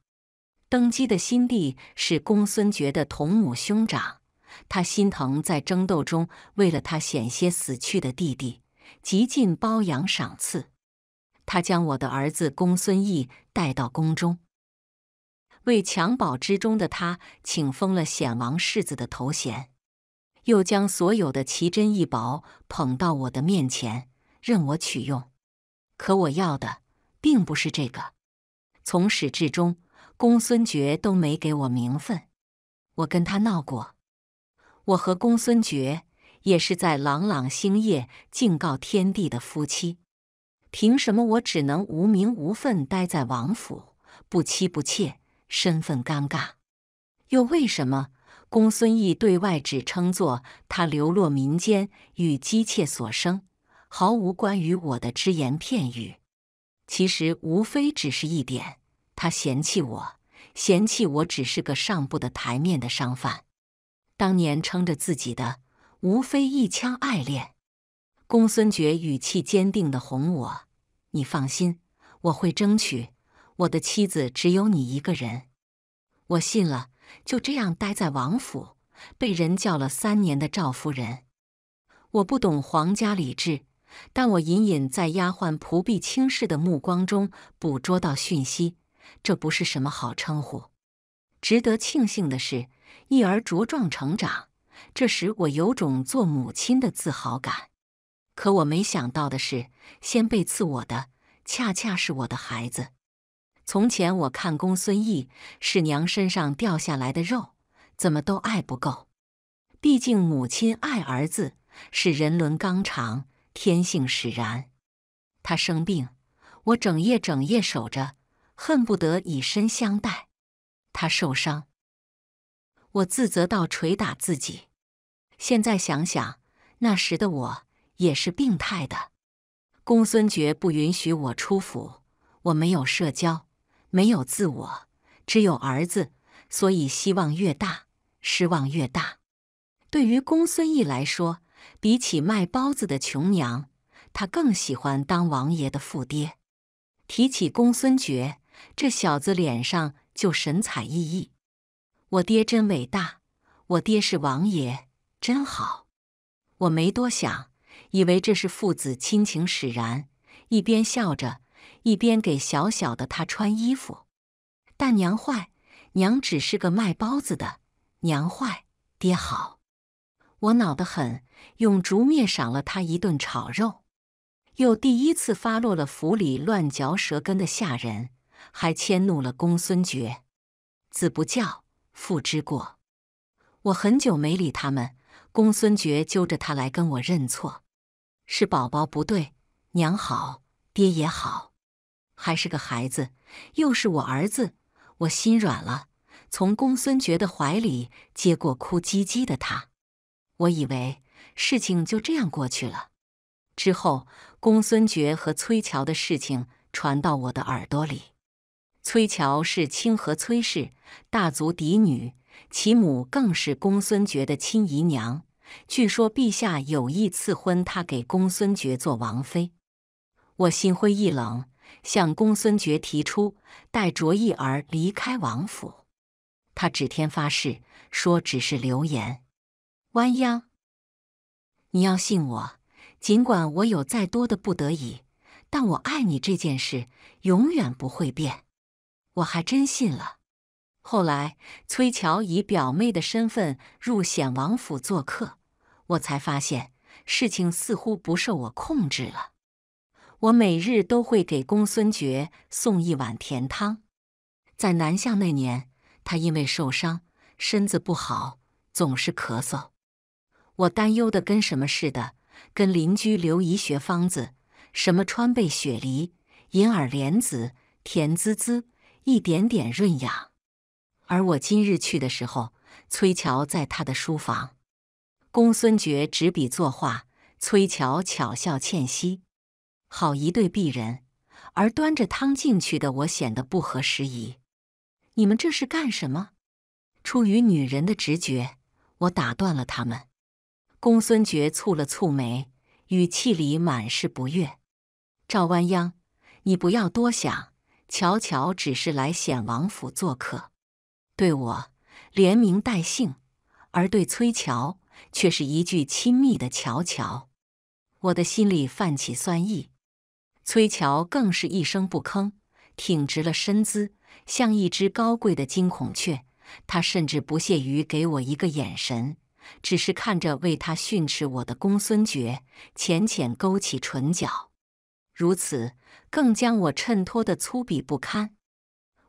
登基的新帝是公孙觉的同母兄长。他心疼在争斗中为了他险些死去的弟弟，极尽褒扬赏赐。他将我的儿子公孙毅带到宫中，为襁褓之中的他请封了显王世子的头衔，又将所有的奇珍异宝捧到我的面前，任我取用。可我要的并不是这个。从始至终，公孙爵都没给我名分。我跟他闹过。我和公孙觉也是在朗朗星夜敬告天地的夫妻，凭什么我只能无名无份待在王府，不妻不妾，身份尴尬？又为什么公孙义对外只称作他流落民间与姬妾所生，毫无关于我的只言片语？其实无非只是一点，他嫌弃我，嫌弃我只是个上不得台面的商贩。当年撑着自己的，无非一腔爱恋。公孙觉语气坚定地哄我：“你放心，我会争取。我的妻子只有你一个人。”我信了，就这样待在王府，被人叫了三年的赵夫人。我不懂皇家礼制，但我隐隐在丫鬟仆婢轻视的目光中捕捉到讯息：这不是什么好称呼。值得庆幸的是。一儿茁壮成长，这时我有种做母亲的自豪感。可我没想到的是，先背刺我的，恰恰是我的孩子。从前我看公孙毅是娘身上掉下来的肉，怎么都爱不够。毕竟母亲爱儿子是人伦纲常，天性使然。他生病，我整夜整夜守着，恨不得以身相待。他受伤。我自责到捶打自己。现在想想，那时的我也是病态的。公孙爵不允许我出府，我没有社交，没有自我，只有儿子，所以希望越大，失望越大。对于公孙毅来说，比起卖包子的穷娘，他更喜欢当王爷的富爹。提起公孙爵，这小子脸上就神采奕奕。我爹真伟大，我爹是王爷，真好。我没多想，以为这是父子亲情使然，一边笑着，一边给小小的他穿衣服。但娘坏，娘只是个卖包子的。娘坏，爹好。我恼得很，用竹篾赏了他一顿炒肉，又第一次发落了府里乱嚼舌根的下人，还迁怒了公孙爵。子不教。父之过，我很久没理他们。公孙觉揪着他来跟我认错，是宝宝不对，娘好，爹也好，还是个孩子，又是我儿子，我心软了，从公孙觉的怀里接过哭唧唧的他。我以为事情就这样过去了。之后，公孙觉和崔乔的事情传到我的耳朵里。崔乔是清河崔氏大族嫡女，其母更是公孙觉的亲姨娘。据说陛下有意赐婚她给公孙觉做王妃。我心灰意冷，向公孙觉提出带卓义儿离开王府。他指天发誓说只是流言。弯央，你要信我。尽管我有再多的不得已，但我爱你这件事永远不会变。我还真信了。后来崔乔以表妹的身份入显王府做客，我才发现事情似乎不受我控制了。我每日都会给公孙爵送一碗甜汤。在南向那年，他因为受伤，身子不好，总是咳嗽。我担忧的跟什么似的，跟邻居刘姨学方子，什么川贝雪梨、银耳莲子，甜滋滋。一点点润养，而我今日去的时候，崔乔在他的书房，公孙觉执笔作画，崔乔巧笑倩兮，好一对璧人。而端着汤进去的我显得不合时宜。你们这是干什么？出于女人的直觉，我打断了他们。公孙觉蹙了蹙眉，语气里满是不悦。赵弯央，你不要多想。乔乔只是来显王府做客，对我连名带姓，而对崔乔却是一句亲密的“乔乔”，我的心里泛起酸意。崔乔更是一声不吭，挺直了身姿，像一只高贵的金孔雀。他甚至不屑于给我一个眼神，只是看着为他训斥我的公孙爵，浅浅勾起唇角。如此，更将我衬托的粗鄙不堪。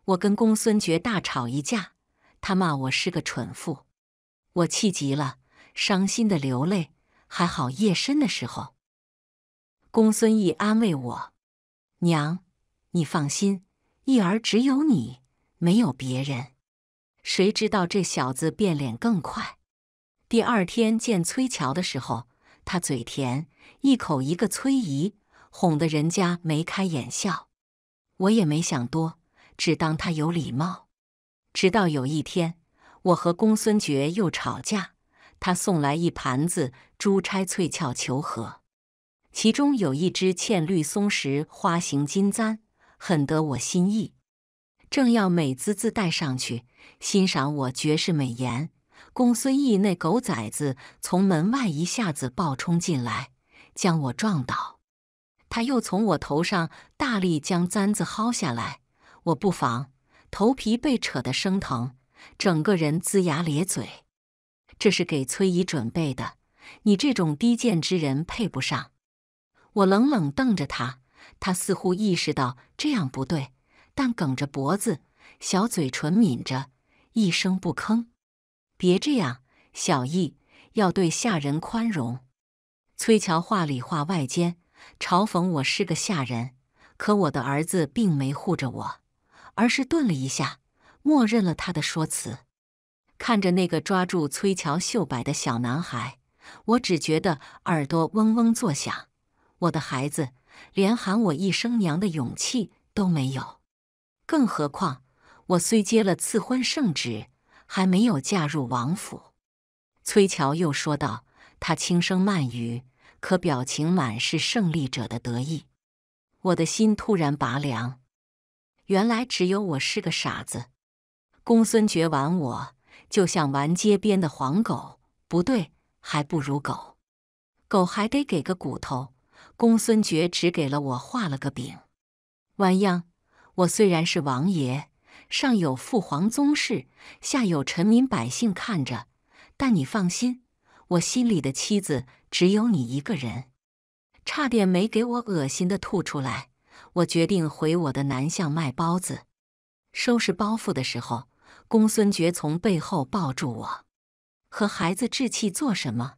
我跟公孙爵大吵一架，他骂我是个蠢妇，我气极了，伤心的流泪。还好夜深的时候，公孙毅安慰我：“娘，你放心，毅儿只有你，没有别人。”谁知道这小子变脸更快。第二天见崔乔的时候，他嘴甜，一口一个崔姨。哄得人家眉开眼笑，我也没想多，只当他有礼貌。直到有一天，我和公孙觉又吵架，他送来一盘子珠钗翠翘求和，其中有一只嵌绿松石花形金簪，很得我心意。正要美滋滋戴上去欣赏我绝世美颜，公孙毅那狗崽子从门外一下子暴冲进来，将我撞倒。他又从我头上大力将簪子薅下来，我不防，头皮被扯得生疼，整个人龇牙咧嘴。这是给崔姨准备的，你这种低贱之人配不上。我冷冷瞪着他，他似乎意识到这样不对，但梗着脖子，小嘴唇抿着，一声不吭。别这样，小易，要对下人宽容。崔乔话里话外间嘲讽我是个下人，可我的儿子并没护着我，而是顿了一下，默认了他的说辞。看着那个抓住崔乔袖摆的小男孩，我只觉得耳朵嗡嗡作响。我的孩子连喊我一声娘的勇气都没有，更何况我虽接了赐婚圣旨，还没有嫁入王府。崔乔又说道，他轻声慢语。可表情满是胜利者的得意，我的心突然拔凉。原来只有我是个傻子。公孙珏玩我，就像玩街边的黄狗，不对，还不如狗。狗还得给个骨头，公孙珏只给了我画了个饼。弯腰，我虽然是王爷，上有父皇宗室，下有臣民百姓看着，但你放心，我心里的妻子。只有你一个人，差点没给我恶心的吐出来。我决定回我的南巷卖包子。收拾包袱的时候，公孙觉从背后抱住我，和孩子置气做什么？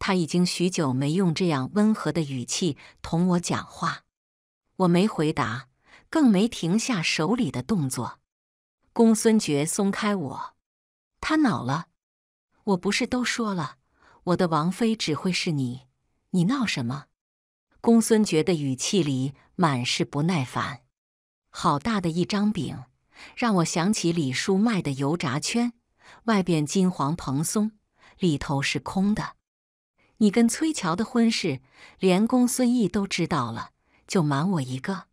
他已经许久没用这样温和的语气同我讲话。我没回答，更没停下手里的动作。公孙觉松开我，他恼了。我不是都说了？我的王妃只会是你，你闹什么？公孙觉的语气里满是不耐烦。好大的一张饼，让我想起李叔卖的油炸圈，外边金黄蓬松，里头是空的。你跟崔乔的婚事，连公孙毅都知道了，就瞒我一个？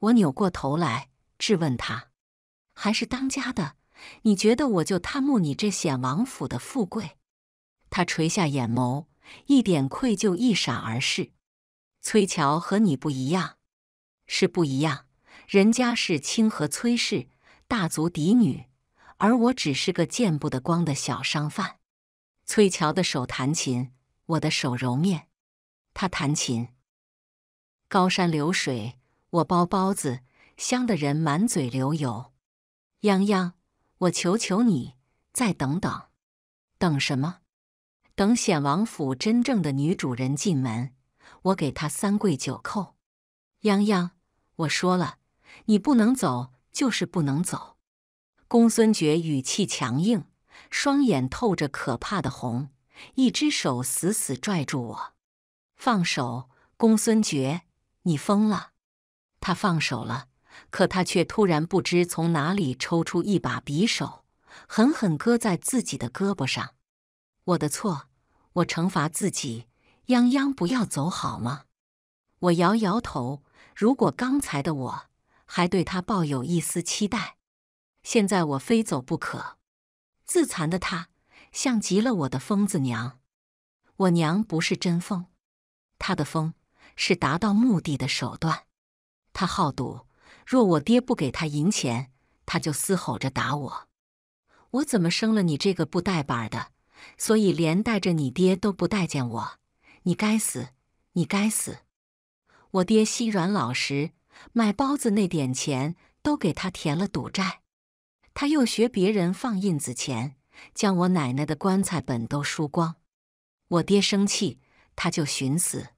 我扭过头来质问他，还是当家的？你觉得我就贪慕你这显王府的富贵？他垂下眼眸，一点愧疚一闪而逝。崔乔和你不一样，是不一样。人家是清河崔氏大族嫡女，而我只是个见不得光的小商贩。崔乔的手弹琴，我的手揉面。他弹琴，高山流水；我包包子，香的人满嘴流油。泱泱，我求求你，再等等。等什么？等显王府真正的女主人进门，我给她三跪九叩。泱泱，我说了，你不能走，就是不能走。公孙觉语气强硬，双眼透着可怕的红，一只手死死拽住我。放手，公孙觉，你疯了！他放手了，可他却突然不知从哪里抽出一把匕首，狠狠割在自己的胳膊上。我的错，我惩罚自己。泱泱，不要走好吗？我摇摇头。如果刚才的我还对他抱有一丝期待，现在我非走不可。自残的他，像极了我的疯子娘。我娘不是真疯，她的疯是达到目的的手段。她好赌，若我爹不给她赢钱，她就嘶吼着打我。我怎么生了你这个不带板的？所以连带着你爹都不待见我，你该死，你该死！我爹心软老实，卖包子那点钱都给他填了赌债，他又学别人放印子钱，将我奶奶的棺材本都输光。我爹生气，他就寻死，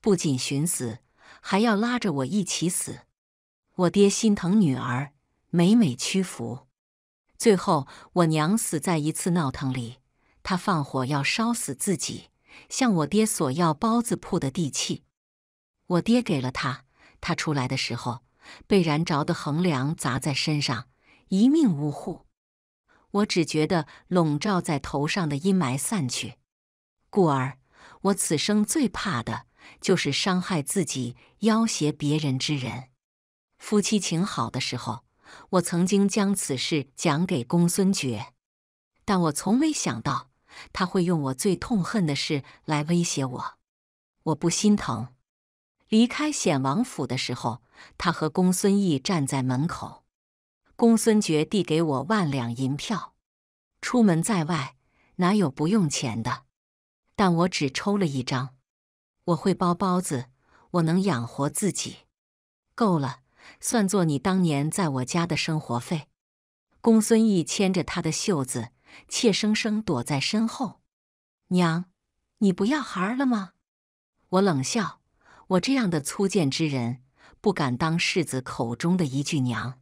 不仅寻死，还要拉着我一起死。我爹心疼女儿，每每屈服。最后我娘死在一次闹腾里。他放火要烧死自己，向我爹索要包子铺的地契，我爹给了他。他出来的时候，被燃着的横梁砸在身上，一命呜呼。我只觉得笼罩在头上的阴霾散去，故而我此生最怕的就是伤害自己、要挟别人之人。夫妻情好的时候，我曾经将此事讲给公孙珏，但我从没想到。他会用我最痛恨的事来威胁我，我不心疼。离开显王府的时候，他和公孙毅站在门口。公孙爵递给我万两银票。出门在外，哪有不用钱的？但我只抽了一张。我会包包子，我能养活自己。够了，算作你当年在我家的生活费。公孙毅牵着他的袖子。怯生生躲在身后，娘，你不要孩儿了吗？我冷笑，我这样的粗贱之人，不敢当世子口中的一句娘。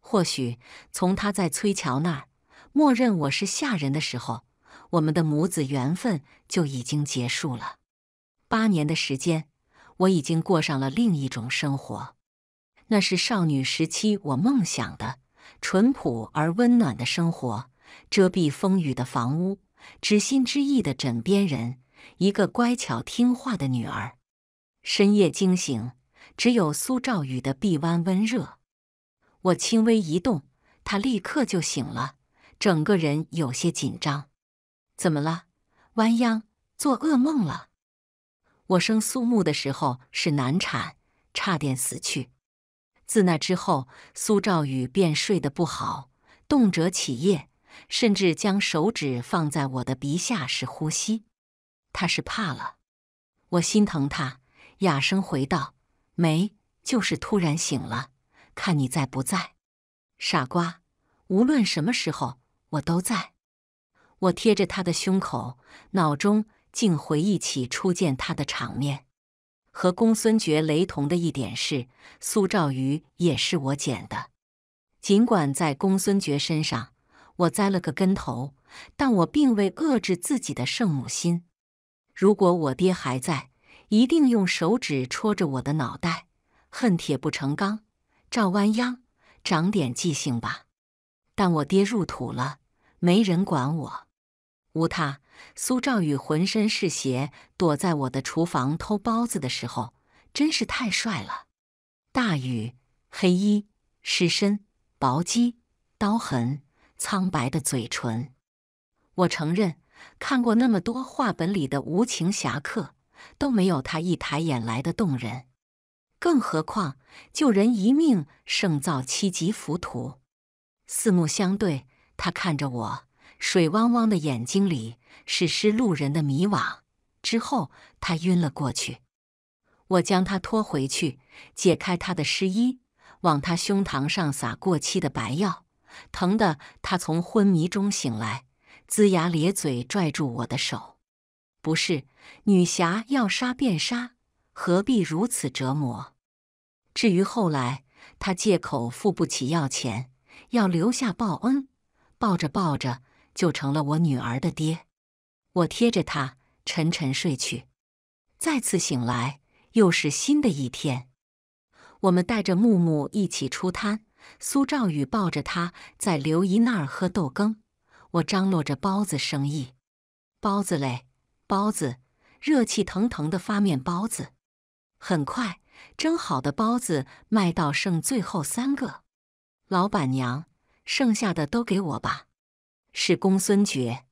或许从他在崔桥那儿默认我是下人的时候，我们的母子缘分就已经结束了。八年的时间，我已经过上了另一种生活，那是少女时期我梦想的淳朴而温暖的生活。遮蔽风雨的房屋，知心知意的枕边人，一个乖巧听话的女儿。深夜惊醒，只有苏兆宇的臂弯温热。我轻微一动，他立刻就醒了，整个人有些紧张。怎么了，弯央？做噩梦了？我生苏木的时候是难产，差点死去。自那之后，苏兆宇便睡得不好，动辄起夜。甚至将手指放在我的鼻下时呼吸，他是怕了。我心疼他，哑声回道：“没，就是突然醒了，看你在不在。”傻瓜，无论什么时候，我都在。我贴着他的胸口，脑中竟回忆起初见他的场面。和公孙觉雷同的一点是，苏兆瑜也是我捡的，尽管在公孙觉身上。我栽了个跟头，但我并未遏制自己的圣母心。如果我爹还在，一定用手指戳着我的脑袋，恨铁不成钢，赵弯秧，长点记性吧。但我爹入土了，没人管我。无他，苏兆宇浑身是血，躲在我的厨房偷包子的时候，真是太帅了。大雨，黑衣，湿身，薄肌，刀痕。苍白的嘴唇，我承认看过那么多话本里的无情侠客，都没有他一抬眼来的动人。更何况救人一命胜造七级浮屠。四目相对，他看着我，水汪汪的眼睛里是失路人的迷惘。之后他晕了过去，我将他拖回去，解开他的湿衣，往他胸膛上撒过期的白药。疼得他从昏迷中醒来，龇牙咧嘴，拽住我的手。不是女侠要杀便杀，何必如此折磨？至于后来，他借口付不起药钱，要留下报恩，抱着抱着就成了我女儿的爹。我贴着他沉沉睡去。再次醒来，又是新的一天。我们带着木木一起出摊。苏兆宇抱着他在刘姨那儿喝豆羹，我张罗着包子生意。包子嘞，包子，热气腾腾的发面包子。很快，蒸好的包子卖到剩最后三个。老板娘，剩下的都给我吧。是公孙爵，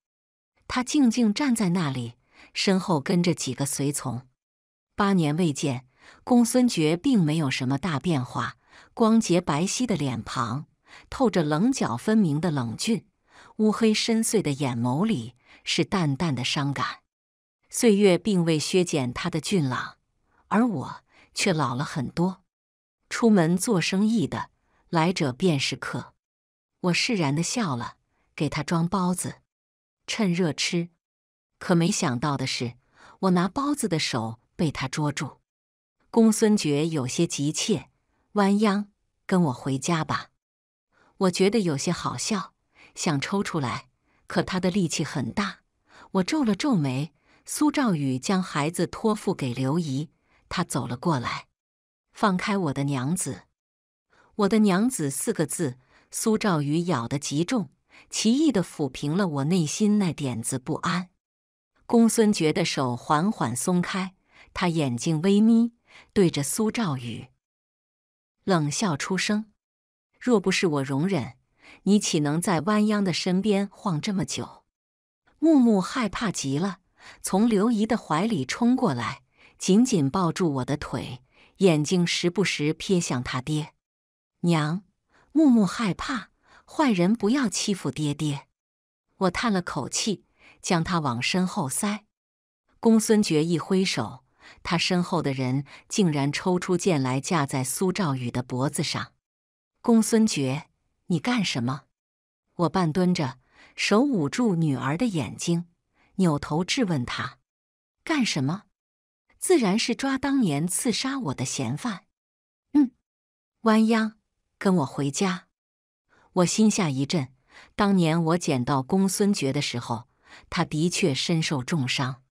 他静静站在那里，身后跟着几个随从。八年未见，公孙爵并没有什么大变化。光洁白皙的脸庞透着棱角分明的冷峻，乌黑深邃的眼眸里是淡淡的伤感。岁月并未削减他的俊朗，而我却老了很多。出门做生意的来者便是客，我释然的笑了，给他装包子，趁热吃。可没想到的是，我拿包子的手被他捉住。公孙觉有些急切。弯腰，跟我回家吧。我觉得有些好笑，想抽出来，可他的力气很大。我皱了皱眉。苏兆宇将孩子托付给刘姨，他走了过来，放开我的娘子。我的娘子四个字，苏兆宇咬得极重，奇异的抚平了我内心那点子不安。公孙觉的手缓缓松开，他眼睛微眯，对着苏兆宇。冷笑出声：“若不是我容忍，你岂能在弯央的身边晃这么久？”木木害怕极了，从刘姨的怀里冲过来，紧紧抱住我的腿，眼睛时不时瞥向他爹娘。木木害怕，坏人不要欺负爹爹。我叹了口气，将他往身后塞。公孙决一挥手。他身后的人竟然抽出剑来架在苏兆宇的脖子上。公孙觉，你干什么？我半蹲着，手捂住女儿的眼睛，扭头质问他：“干什么？”自然是抓当年刺杀我的嫌犯。嗯，弯腰，跟我回家。我心下一震，当年我捡到公孙觉的时候，他的确身受重伤，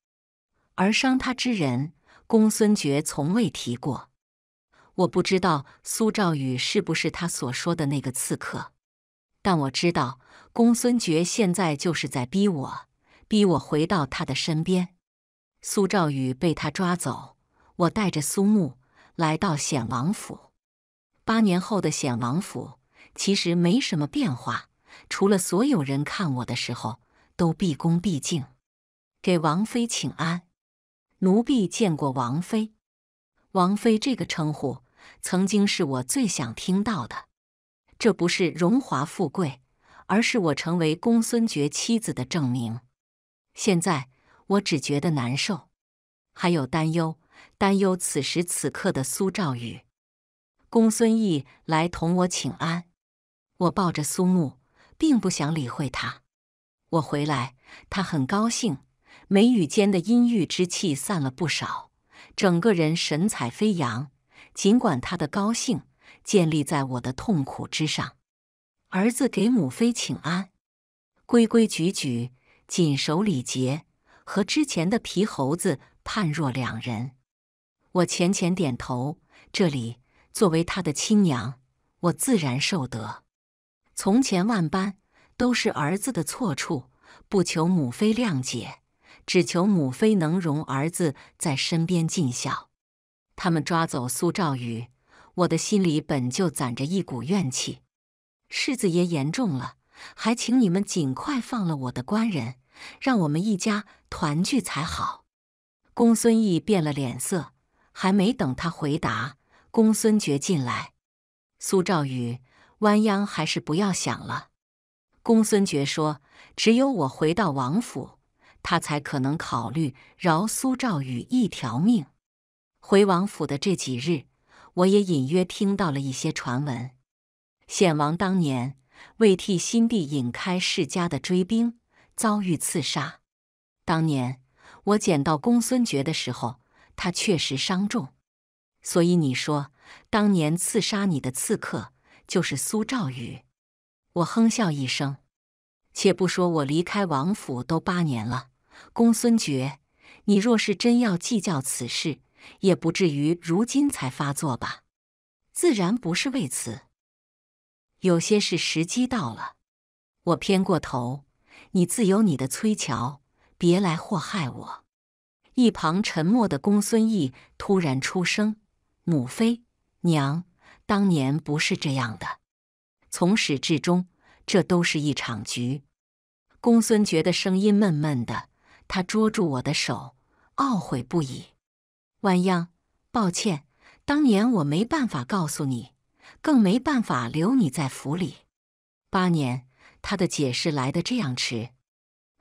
而伤他之人。公孙珏从未提过，我不知道苏兆宇是不是他所说的那个刺客，但我知道公孙珏现在就是在逼我，逼我回到他的身边。苏兆宇被他抓走，我带着苏木来到显王府。八年后的显王府其实没什么变化，除了所有人看我的时候都毕恭毕敬，给王妃请安。奴婢见过王妃，王妃这个称呼曾经是我最想听到的。这不是荣华富贵，而是我成为公孙爵妻子的证明。现在我只觉得难受，还有担忧，担忧此时此刻的苏兆宇。公孙毅来同我请安，我抱着苏木，并不想理会他。我回来，他很高兴。眉宇间的阴郁之气散了不少，整个人神采飞扬。尽管他的高兴建立在我的痛苦之上，儿子给母妃请安，规规矩矩，谨守礼节，和之前的皮猴子判若两人。我浅浅点头，这里作为他的亲娘，我自然受得。从前万般都是儿子的错处，不求母妃谅解。只求母妃能容儿子在身边尽孝。他们抓走苏兆宇，我的心里本就攒着一股怨气。世子爷言重了，还请你们尽快放了我的官人，让我们一家团聚才好。公孙毅变了脸色，还没等他回答，公孙觉进来。苏兆宇，弯腰还是不要想了。公孙爵说：“只有我回到王府。”他才可能考虑饶苏兆宇一条命。回王府的这几日，我也隐约听到了一些传闻。显王当年为替新帝引开世家的追兵，遭遇刺杀。当年我捡到公孙珏的时候，他确实伤重。所以你说，当年刺杀你的刺客就是苏兆宇？我哼笑一声。且不说我离开王府都八年了，公孙珏，你若是真要计较此事，也不至于如今才发作吧？自然不是为此。有些事时机到了，我偏过头，你自有你的崔乔，别来祸害我。一旁沉默的公孙毅突然出声：“母妃，娘，当年不是这样的，从始至终。”这都是一场局。公孙觉的声音闷闷的，他捉住我的手，懊悔不已，弯腰：“抱歉，当年我没办法告诉你，更没办法留你在府里。”八年，他的解释来得这样迟。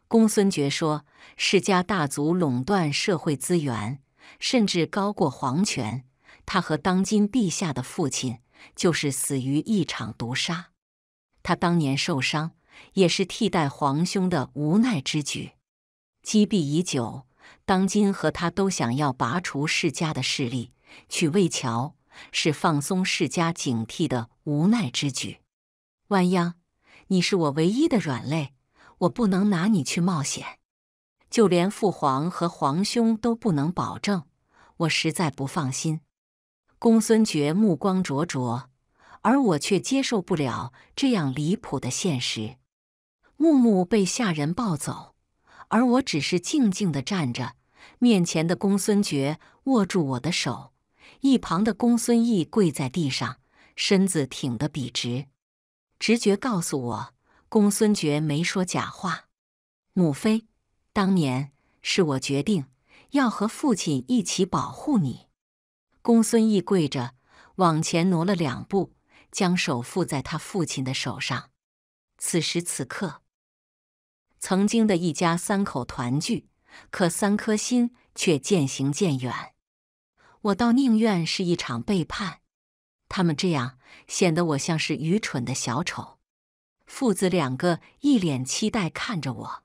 公孙觉说：“世家大族垄断社会资源，甚至高过皇权。他和当今陛下的父亲，就是死于一场毒杀。”他当年受伤，也是替代皇兄的无奈之举。积弊已久，当今和他都想要拔除世家的势力，娶魏乔是放松世家警惕的无奈之举。万丫，你是我唯一的软肋，我不能拿你去冒险。就连父皇和皇兄都不能保证，我实在不放心。公孙觉目光灼灼。而我却接受不了这样离谱的现实。木木被下人抱走，而我只是静静的站着。面前的公孙觉握住我的手，一旁的公孙毅跪在地上，身子挺得笔直。直觉告诉我，公孙爵没说假话。母妃，当年是我决定要和父亲一起保护你。公孙毅跪着往前挪了两步。将手附在他父亲的手上。此时此刻，曾经的一家三口团聚，可三颗心却渐行渐远。我倒宁愿是一场背叛。他们这样显得我像是愚蠢的小丑。父子两个一脸期待看着我。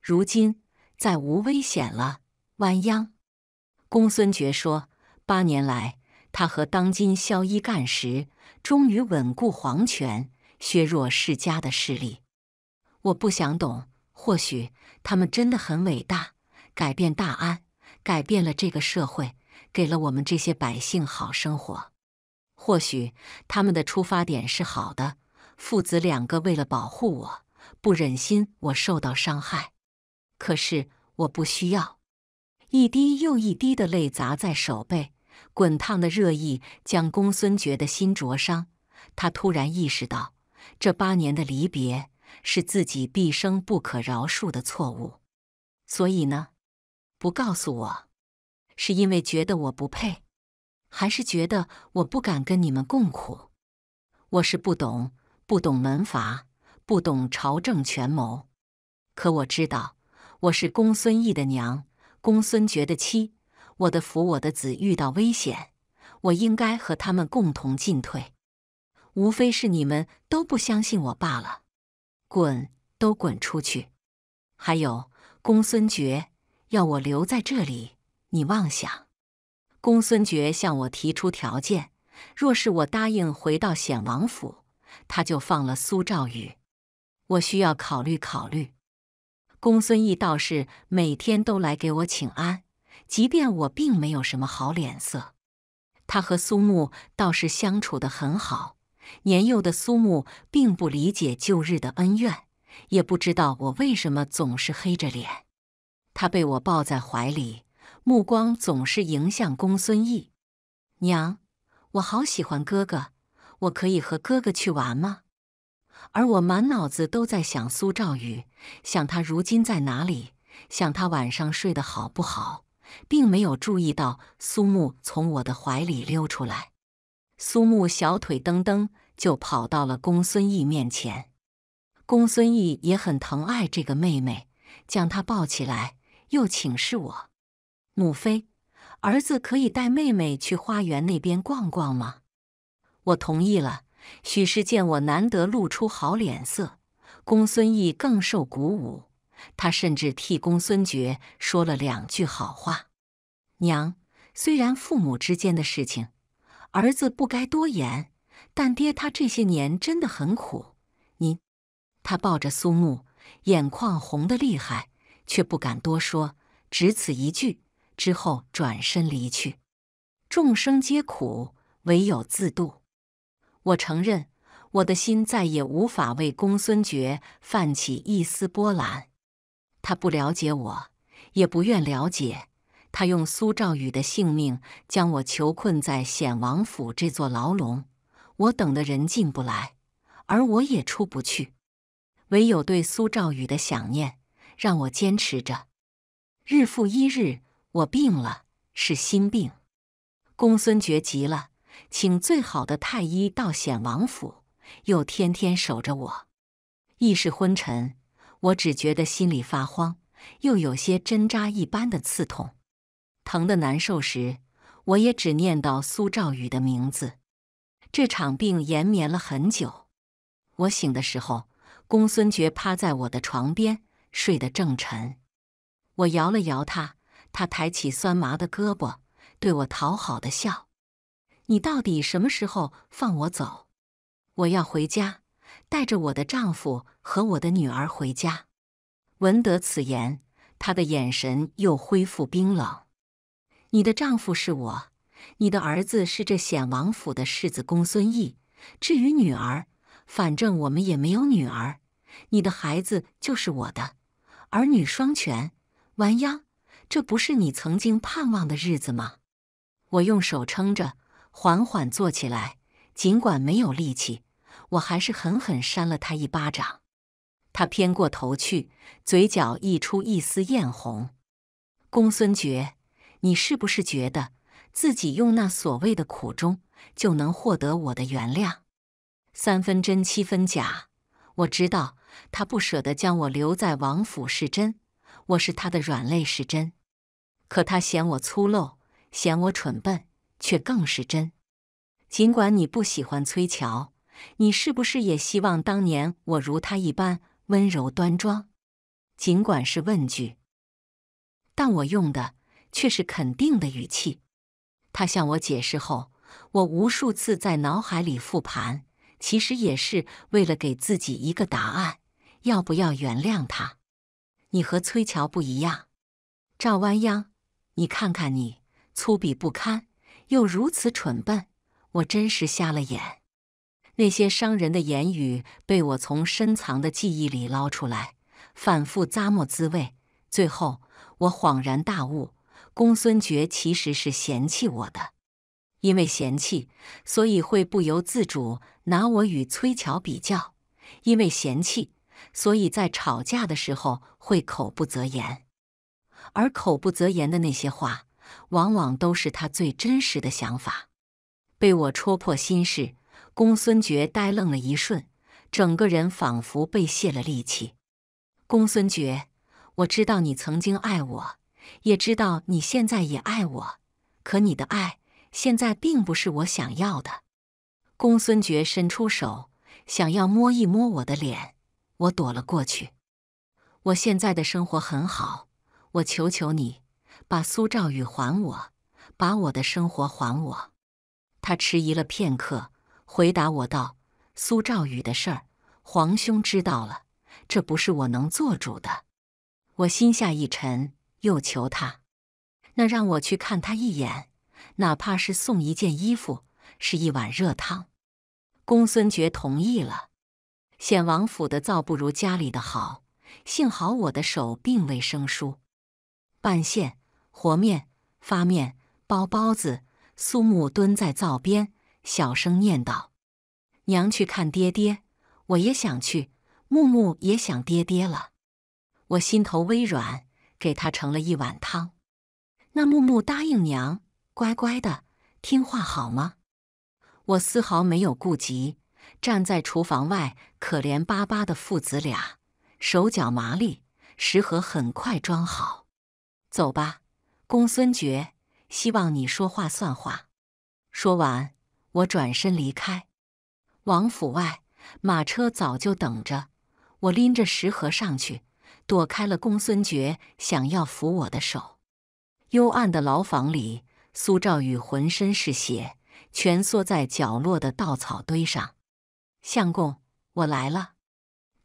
如今再无危险了。弯腰，公孙珏说：“八年来。”他和当今萧一干时，终于稳固皇权，削弱世家的势力。我不想懂，或许他们真的很伟大，改变大安，改变了这个社会，给了我们这些百姓好生活。或许他们的出发点是好的，父子两个为了保护我，不忍心我受到伤害。可是我不需要，一滴又一滴的泪砸在手背。滚烫的热意将公孙觉的心灼伤，他突然意识到，这八年的离别是自己毕生不可饶恕的错误。所以呢，不告诉我，是因为觉得我不配，还是觉得我不敢跟你们共苦？我是不懂，不懂门阀，不懂朝政权谋，可我知道，我是公孙毅的娘，公孙觉的妻。我的福，我的子遇到危险，我应该和他们共同进退。无非是你们都不相信我罢了。滚，都滚出去！还有公孙爵要我留在这里，你妄想！公孙爵向我提出条件，若是我答应回到显王府，他就放了苏兆宇。我需要考虑考虑。公孙毅道士每天都来给我请安。即便我并没有什么好脸色，他和苏木倒是相处的很好。年幼的苏木并不理解旧日的恩怨，也不知道我为什么总是黑着脸。他被我抱在怀里，目光总是迎向公孙逸。娘，我好喜欢哥哥，我可以和哥哥去玩吗？而我满脑子都在想苏兆宇，想他如今在哪里，想他晚上睡得好不好。并没有注意到苏木从我的怀里溜出来，苏木小腿蹬蹬就跑到了公孙逸面前。公孙逸也很疼爱这个妹妹，将她抱起来，又请示我：“母妃，儿子可以带妹妹去花园那边逛逛吗？”我同意了。许是见我难得露出好脸色，公孙逸更受鼓舞。他甚至替公孙珏说了两句好话。娘，虽然父母之间的事情，儿子不该多言，但爹他这些年真的很苦。您，他抱着苏木，眼眶红得厉害，却不敢多说，只此一句。之后转身离去。众生皆苦，唯有自度。我承认，我的心再也无法为公孙爵泛起一丝波澜。他不了解我，也不愿了解。他用苏兆宇的性命将我囚困在显王府这座牢笼，我等的人进不来，而我也出不去。唯有对苏兆宇的想念，让我坚持着。日复一日，我病了，是心病。公孙觉急了，请最好的太医到显王府，又天天守着我，意识昏沉。我只觉得心里发慌，又有些针扎一般的刺痛，疼得难受时，我也只念到苏兆宇的名字。这场病延绵了很久。我醒的时候，公孙觉趴在我的床边，睡得正沉。我摇了摇他，他抬起酸麻的胳膊，对我讨好的笑：“你到底什么时候放我走？我要回家。”带着我的丈夫和我的女儿回家。闻得此言，他的眼神又恢复冰冷。你的丈夫是我，你的儿子是这显王府的世子公孙逸。至于女儿，反正我们也没有女儿，你的孩子就是我的。儿女双全，完央，这不是你曾经盼望的日子吗？我用手撑着，缓缓坐起来，尽管没有力气。我还是狠狠扇了他一巴掌，他偏过头去，嘴角溢出一丝艳红。公孙觉，你是不是觉得自己用那所谓的苦衷就能获得我的原谅？三分真七分假，我知道他不舍得将我留在王府是真，我是他的软肋是真，可他嫌我粗陋，嫌我蠢笨，却更是真。尽管你不喜欢崔乔。你是不是也希望当年我如他一般温柔端庄？尽管是问句，但我用的却是肯定的语气。他向我解释后，我无数次在脑海里复盘，其实也是为了给自己一个答案：要不要原谅他？你和崔乔不一样，赵弯央，你看看你，粗鄙不堪，又如此蠢笨，我真是瞎了眼。那些伤人的言语被我从深藏的记忆里捞出来，反复咂摸滋味。最后我恍然大悟：公孙觉其实是嫌弃我的，因为嫌弃，所以会不由自主拿我与崔乔比较；因为嫌弃，所以在吵架的时候会口不择言。而口不择言的那些话，往往都是他最真实的想法，被我戳破心事。公孙珏呆愣了一瞬，整个人仿佛被卸了力气。公孙珏，我知道你曾经爱我，也知道你现在也爱我，可你的爱现在并不是我想要的。公孙珏伸出手，想要摸一摸我的脸，我躲了过去。我现在的生活很好，我求求你，把苏兆宇还我，把我的生活还我。他迟疑了片刻。回答我道：“苏兆宇的事儿，皇兄知道了，这不是我能做主的。”我心下一沉，又求他：“那让我去看他一眼，哪怕是送一件衣服，是一碗热汤。”公孙觉同意了。显王府的灶不如家里的好，幸好我的手并未生疏，拌馅、和面、发面、包包子。苏木蹲在灶边。小声念道：“娘去看爹爹，我也想去。木木也想爹爹了。我心头微软，给他盛了一碗汤。那木木答应娘，乖乖的听话好吗？我丝毫没有顾及，站在厨房外，可怜巴巴的父子俩，手脚麻利，食盒很快装好。走吧，公孙爵，希望你说话算话。”说完。我转身离开王府外，马车早就等着。我拎着食盒上去，躲开了公孙决，想要扶我的手。幽暗的牢房里，苏兆宇浑身是血，蜷缩在角落的稻草堆上。相公，我来了。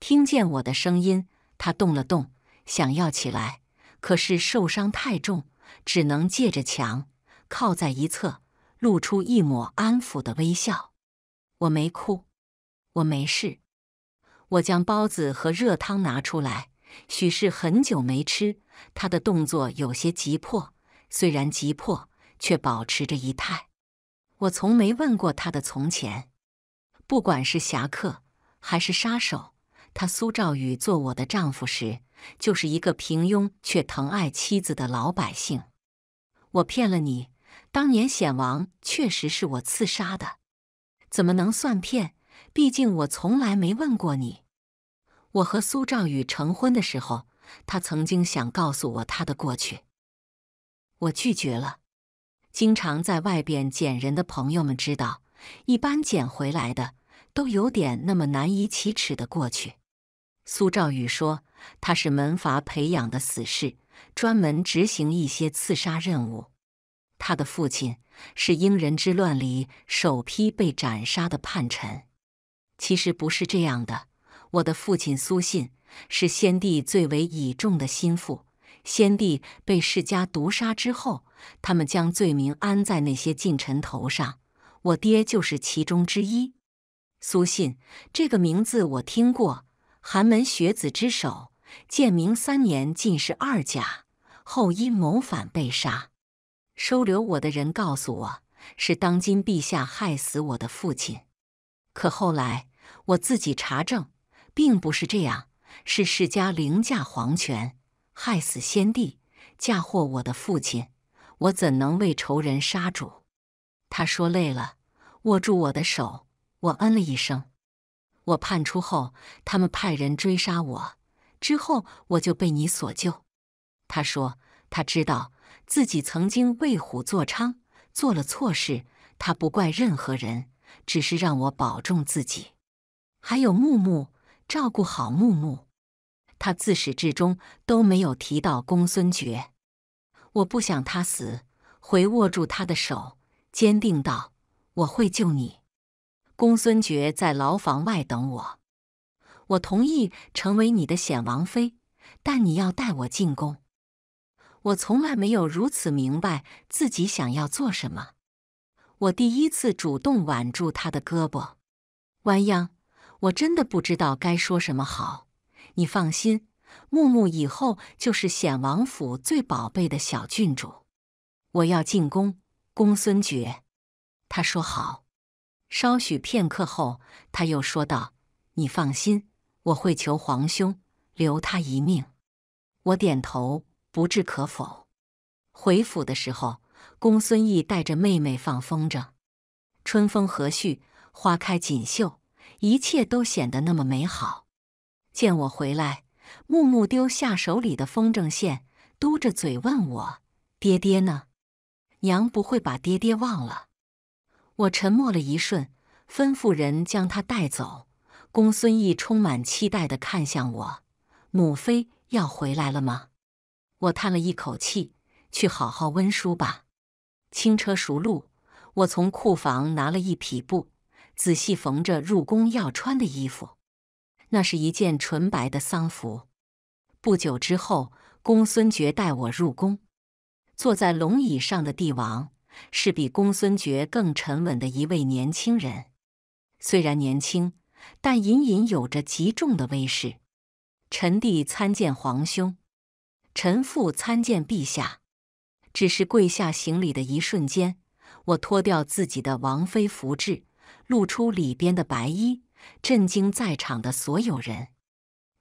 听见我的声音，他动了动，想要起来，可是受伤太重，只能借着墙靠在一侧。露出一抹安抚的微笑，我没哭，我没事。我将包子和热汤拿出来，许是很久没吃，他的动作有些急迫，虽然急迫，却保持着仪态。我从没问过他的从前，不管是侠客还是杀手，他苏兆宇做我的丈夫时，就是一个平庸却疼爱妻子的老百姓。我骗了你。当年显王确实是我刺杀的，怎么能算骗？毕竟我从来没问过你。我和苏兆宇成婚的时候，他曾经想告诉我他的过去，我拒绝了。经常在外边捡人的朋友们知道，一般捡回来的都有点那么难以启齿的过去。苏兆宇说，他是门阀培养的死士，专门执行一些刺杀任务。他的父亲是英人之乱里首批被斩杀的叛臣。其实不是这样的，我的父亲苏信是先帝最为倚重的心腹。先帝被世家毒杀之后，他们将罪名安在那些近臣头上，我爹就是其中之一。苏信这个名字我听过，寒门学子之首，建明三年进士二甲，后因谋反被杀。收留我的人告诉我，是当今陛下害死我的父亲。可后来我自己查证，并不是这样，是世家凌驾皇权，害死先帝，嫁祸我的父亲。我怎能为仇人杀主？他说累了，握住我的手，我嗯了一声。我叛出后，他们派人追杀我，之后我就被你所救。他说他知道。自己曾经为虎作伥，做了错事，他不怪任何人，只是让我保重自己。还有木木，照顾好木木。他自始至终都没有提到公孙爵。我不想他死。回握住他的手，坚定道：“我会救你。”公孙爵在牢房外等我。我同意成为你的显王妃，但你要带我进宫。我从来没有如此明白自己想要做什么。我第一次主动挽住他的胳膊，弯腰。我真的不知道该说什么好。你放心，木木以后就是显王府最宝贝的小郡主。我要进宫，公孙爵。他说好。稍许片刻后，他又说道：“你放心，我会求皇兄留他一命。”我点头。不置可否。回府的时候，公孙毅带着妹妹放风筝。春风和煦，花开锦绣，一切都显得那么美好。见我回来，木木丢下手里的风筝线，嘟着嘴问我：“爹爹呢？娘不会把爹爹忘了？”我沉默了一瞬，吩咐人将他带走。公孙毅充满期待的看向我：“母妃要回来了吗？”我叹了一口气，去好好温书吧。轻车熟路，我从库房拿了一匹布，仔细缝着入宫要穿的衣服。那是一件纯白的丧服。不久之后，公孙爵带我入宫。坐在龙椅上的帝王是比公孙爵更沉稳的一位年轻人，虽然年轻，但隐隐有着极重的威势。臣弟参见皇兄。臣父参见陛下。只是跪下行礼的一瞬间，我脱掉自己的王妃服饰，露出里边的白衣，震惊在场的所有人。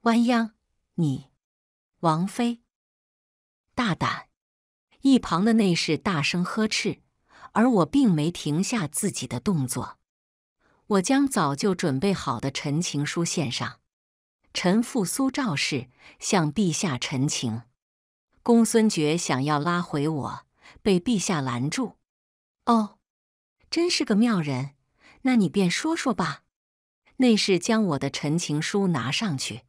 弯腰，你，王妃大胆！一旁的内侍大声呵斥，而我并没停下自己的动作。我将早就准备好的陈情书献上。臣父苏兆氏向陛下陈情。公孙珏想要拉回我，被陛下拦住。哦，真是个妙人。那你便说说吧。内侍将我的陈情书拿上去。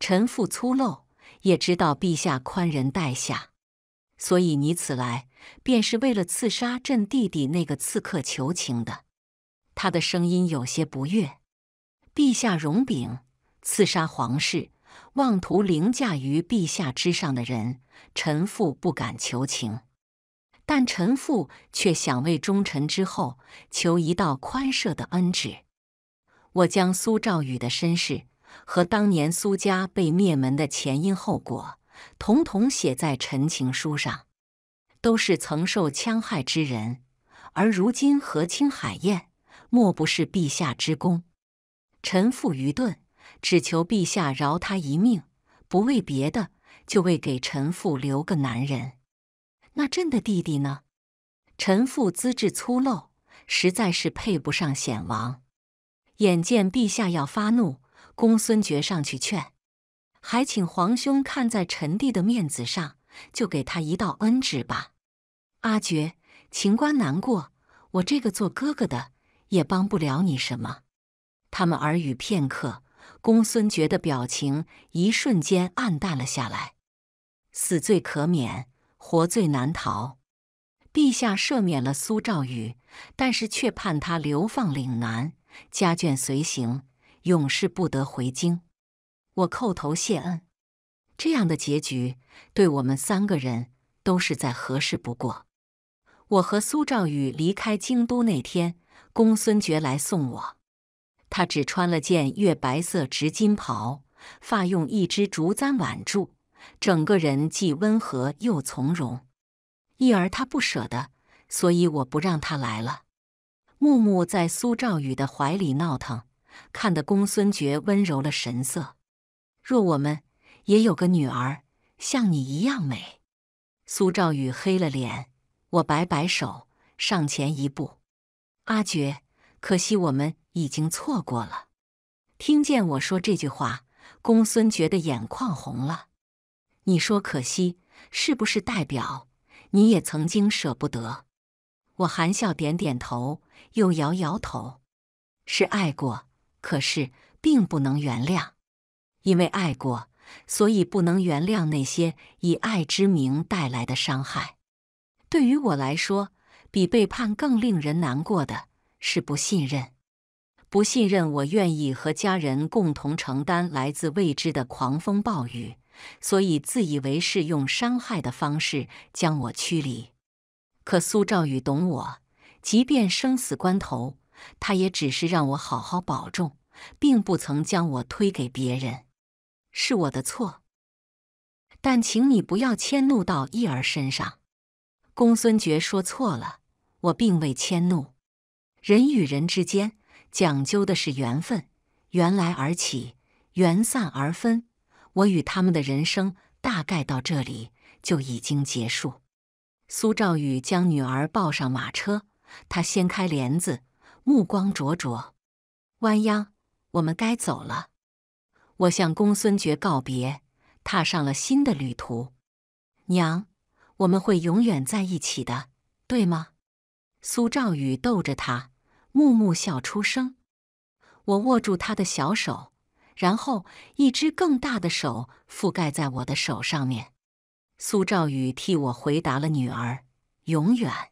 臣父粗陋，也知道陛下宽仁待下，所以你此来便是为了刺杀朕弟弟那个刺客求情的。他的声音有些不悦。陛下容禀，刺杀皇室，妄图凌驾于陛下之上的人。臣父不敢求情，但臣父却想为忠臣之后求一道宽赦的恩旨。我将苏兆宇的身世和当年苏家被灭门的前因后果，统统写在陈情书上。都是曾受戕害之人，而如今和亲海晏，莫不是陛下之功？臣父愚钝，只求陛下饶他一命，不为别的。就为给臣父留个男人，那朕的弟弟呢？臣父资质粗陋，实在是配不上显王。眼见陛下要发怒，公孙珏上去劝：“还请皇兄看在臣弟的面子上，就给他一道恩旨吧。”阿珏，秦官难过，我这个做哥哥的也帮不了你什么。他们耳语片刻，公孙珏的表情一瞬间暗淡了下来。死罪可免，活罪难逃。陛下赦免了苏兆宇，但是却判他流放岭南，家眷随行，永世不得回京。我叩头谢恩。这样的结局，对我们三个人都是再合适不过。我和苏兆宇离开京都那天，公孙觉来送我。他只穿了件月白色织金袍，发用一只竹簪挽住。整个人既温和又从容，意儿他不舍得，所以我不让他来了。木木在苏兆宇的怀里闹腾，看得公孙觉温柔了神色。若我们也有个女儿，像你一样美，苏兆宇黑了脸，我摆摆手，上前一步：“阿觉，可惜我们已经错过了。”听见我说这句话，公孙觉的眼眶红了。你说可惜，是不是代表你也曾经舍不得？我含笑点点头，又摇摇头。是爱过，可是并不能原谅。因为爱过，所以不能原谅那些以爱之名带来的伤害。对于我来说，比背叛更令人难过的是不信任。不信任，我愿意和家人共同承担来自未知的狂风暴雨。所以，自以为是，用伤害的方式将我驱离。可苏兆宇懂我，即便生死关头，他也只是让我好好保重，并不曾将我推给别人。是我的错，但请你不要迁怒到忆儿身上。公孙觉说错了，我并未迁怒。人与人之间讲究的是缘分，缘来而起，缘散而分。我与他们的人生大概到这里就已经结束。苏兆宇将女儿抱上马车，他掀开帘子，目光灼灼。弯腰，我们该走了。我向公孙珏告别，踏上了新的旅途。娘，我们会永远在一起的，对吗？苏兆宇逗着他，木木笑出声。我握住他的小手。然后，一只更大的手覆盖在我的手上面。苏兆宇替我回答了女儿：“永远。”